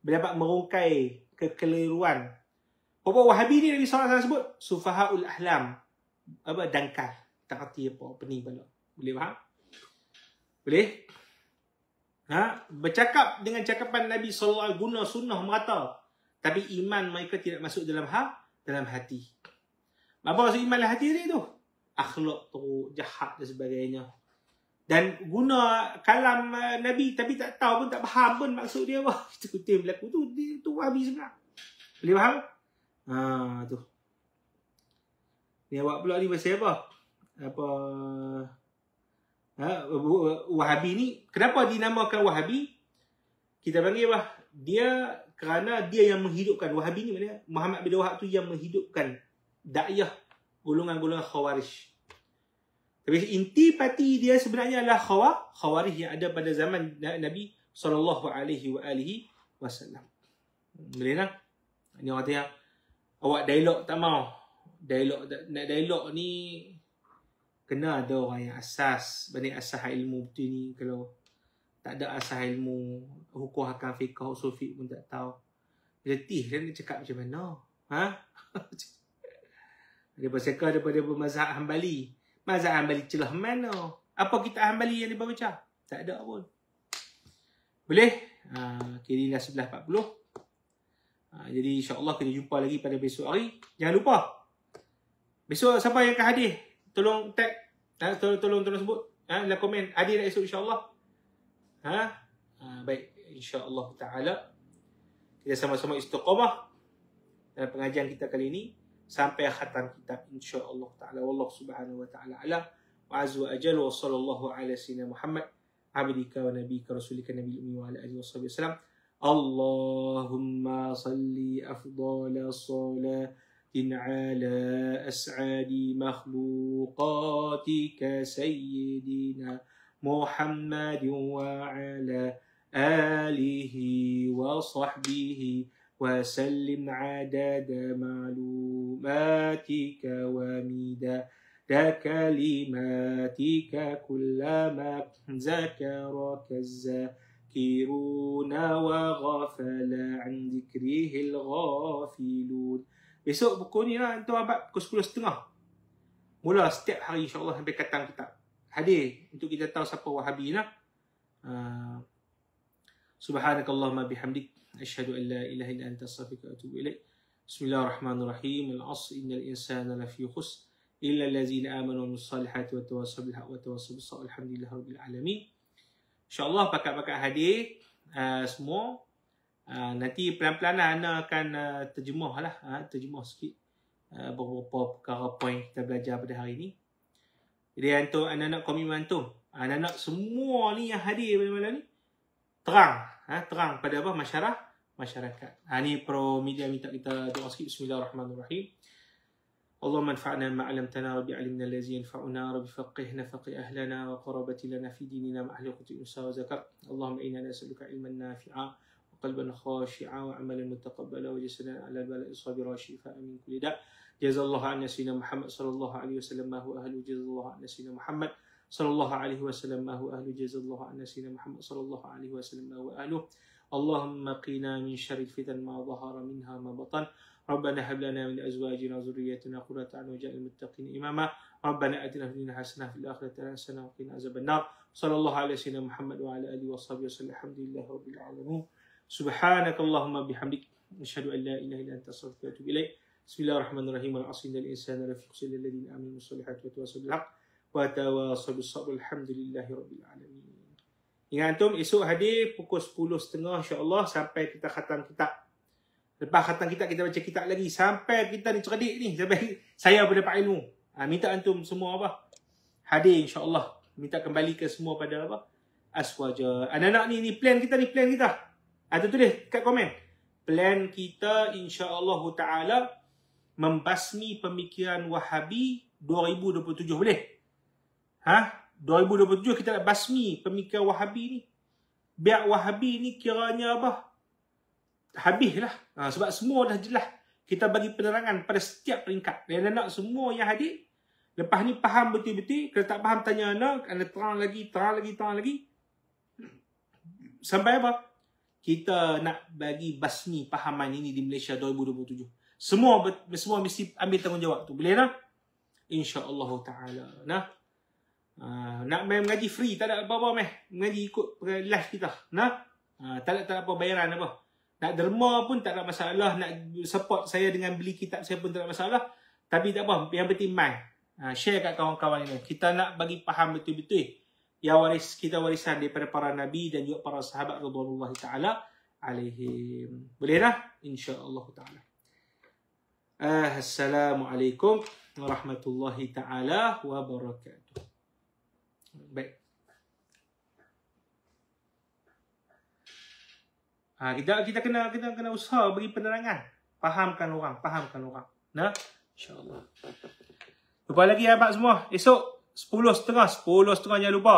Speaker 2: Berdapat merungkai kekeliruan. Apa wahabi ni Nabi SAW sebut? Sufaha'ul ahlam. Apa? Dangkal. Tak kerti apa. Pening balik. Boleh faham? Boleh? Ha? Bercakap dengan cakapan Nabi SAW guna sunnah merata. Tapi iman mereka tidak masuk dalam ha? dalam hati. Apa maksud iman dalam hati tu? Akhlak tu jahat dan sebagainya. Dan guna kalam eh, Nabi tapi tak tahu pun tak faham pun maksud dia apa. Itu kutip berlaku tu. Dia tu habis sebenar. Boleh faham? Ha, tu. Ni awak pula ni pasal apa? Apa... Ha, Wahabi ni kenapa dinamakan Wahabi? Kita panggil bah dia kerana dia yang menghidupkan Wahabi ni maknanya Muhammad bin Wahab tu yang menghidupkan dakwah golongan-golongan Khawarij. Tapi inti parti dia sebenarnya adalah khawar Khawarij yang ada pada zaman Nabi saw. alaihi Boleh tak? Ini orang tanya, awak dialog tak mau. Dialog, nak dialog ni kena ada orang yang asas banyak asas ilmu betul ni kalau tak ada asas ilmu hukum hakam fiqh usul pun tak tahu letih kan dia cakap macam mana ha dia bersekah daripada mazhab hambali mazhab hambali celah mana apa kita hambali yang dia baca tak ada pun boleh ha, kiri dah sebelah 40 ha, jadi insyaAllah kita jumpa lagi pada besok hari jangan lupa besok siapa yang akan hadir tolong tag ha? tolong tolong tolong sebut ha dalam komen ada dah esok insyaallah ha? ha baik insyaallah taala kita sama-sama istiqamah dalam pengajian kita kali ini sampai khatam kitab insyaallah taala wallah subhanahu wa taala ala wa azu ajal wa sallallahu ala sayyidina muhammad abdika wa nabika rasulika nabiyul ummi wa ala alihi wasallam Allahumma salli afdala salat على أسعد مخلوقاتك سيدنا محمد وعلى آله وصحبه وسلم عدد معلوماتك وميدا كلماتك كلما ذكرك الذاكرون وغفل عن ذكره الغافلون Besok pukul ni lah Tuan Abad pukul 10.30 Mula setiap hari insyaAllah sampai katang kita Hadir untuk kita tahu siapa wahabi lah uh, Subhanakallahumma bihamdik Ashadu an la ilaha illa anta safika atubu ilaih Bismillahirrahmanirrahim Al-as innal insana lafi khus Illa allazina amanu wa salihati wa tawasab bilhaq wa tawasab bilhaq Alhamdulillah rabbil alamin InsyaAllah pakat-pakat hadir uh, semua Ah, nanti pelan-pelan lah Ana akan uh, terjemah lah uh, terjemah sikit uh, beberapa perkara poin kita belajar pada hari ini. jadi untuk anak-anak komitmen tu anak-anak semua ni yang hadir pada malam ni terang uh, terang pada apa masyarakat masyarakat. Ha, ini pro media minta kita doa sikit. Bismillahirrahmanirrahim. Allahumma anfa'na ma'alamtana rabbi alimna lazi anfa'una rabbi faqihna faqih ahlana wa qurabati fi dinina ma'ahli qutu'i usaha wa zakar. Allahumma inna nasaluka ilman nafi'a قلبا خاشعا وعملا متقبلا وجسدا على البلاء صابرا شفاء من كل داء جزا الله عنا سيدنا محمد صلى الله عليه وسلم ما هو أهل جزا الله عنا سيدنا محمد صلى الله عليه وسلم ما هو أهل جزا الله عنا سيدنا محمد صلى الله عليه وسلم ما هو أهله اللهم قنا من شر الفتن ما ظهر منها ما بطن ربنا هب لنا من ازواجنا وذريتنا قرة اعين وجعل المتقين اماما ربنا اتنا في الدنيا حسنه في الاخره حسنه وقنا عذاب النار صلى الله على سيدنا محمد وعلى اله وصحبه وسلم الحمد لله رب العالمين Subhanakallahumma bihamdik. بحمدك نشهد أن لا إله إلا أنت أستغفرك وأتوب إليك بسم الله الرحمن الرحيم والعصر إن الإنسان لفي خسر الذين آمنوا الصالحات وتواصوا بالحق وتواصوا بالصبر الحمد لله رب Ingat antum, esok hadir pukul 10.30 insyaAllah sampai kita khatam kitab. Lepas khatam kitab, kita baca kitab lagi. Sampai kita ni cerdik ni. Sampai saya boleh dapat ilmu. Ha, minta antum semua apa? Hadir insyaAllah. Minta kembali ke semua pada apa? Aswaja. Anak-anak ni, ni plan kita ni plan kita. Atau ah, tulis kat komen. Plan kita insya-Allah taala membasmi pemikiran Wahabi 2027 boleh. Ha? 2027 kita nak basmi pemikiran Wahabi ni. Biar Wahabi ni kiranya apa? Habislah. Ha, sebab semua dah jelas. Kita bagi penerangan pada setiap peringkat. Yang nak semua yang hadir. Lepas ni faham betul-betul. Kalau tak faham tanya anak. Anda terang lagi, terang lagi, terang lagi. Sampai apa? kita nak bagi basmi pahaman ini di Malaysia 2027. Semua semua mesti ambil tanggungjawab tu. Boleh tak? Insya Allah ta'ala. Nah. Uh, nak main mengaji free tak ada apa-apa meh mengaji ikut live kita nah uh, tak ada tak ada apa bayaran apa nak derma pun tak ada masalah nak support saya dengan beli kitab saya pun tak ada masalah tapi tak apa yang penting main uh, share kat kawan-kawan ini kita nak bagi faham betul-betul ya waris kita warisan daripada para nabi dan juga para sahabat radhiyallahu taala alaihim. Boleh dah insya-Allah taala. Ah, assalamualaikum warahmatullahi taala wabarakatuh. Baik. Ha, ah, kita kita kena kita kena usaha bagi penerangan. Fahamkan orang, fahamkan orang. Nah, insya-Allah. Jumpa lagi ya abang semua. Esok Sepuluh setengah, sepuluh setengah jangan lupa.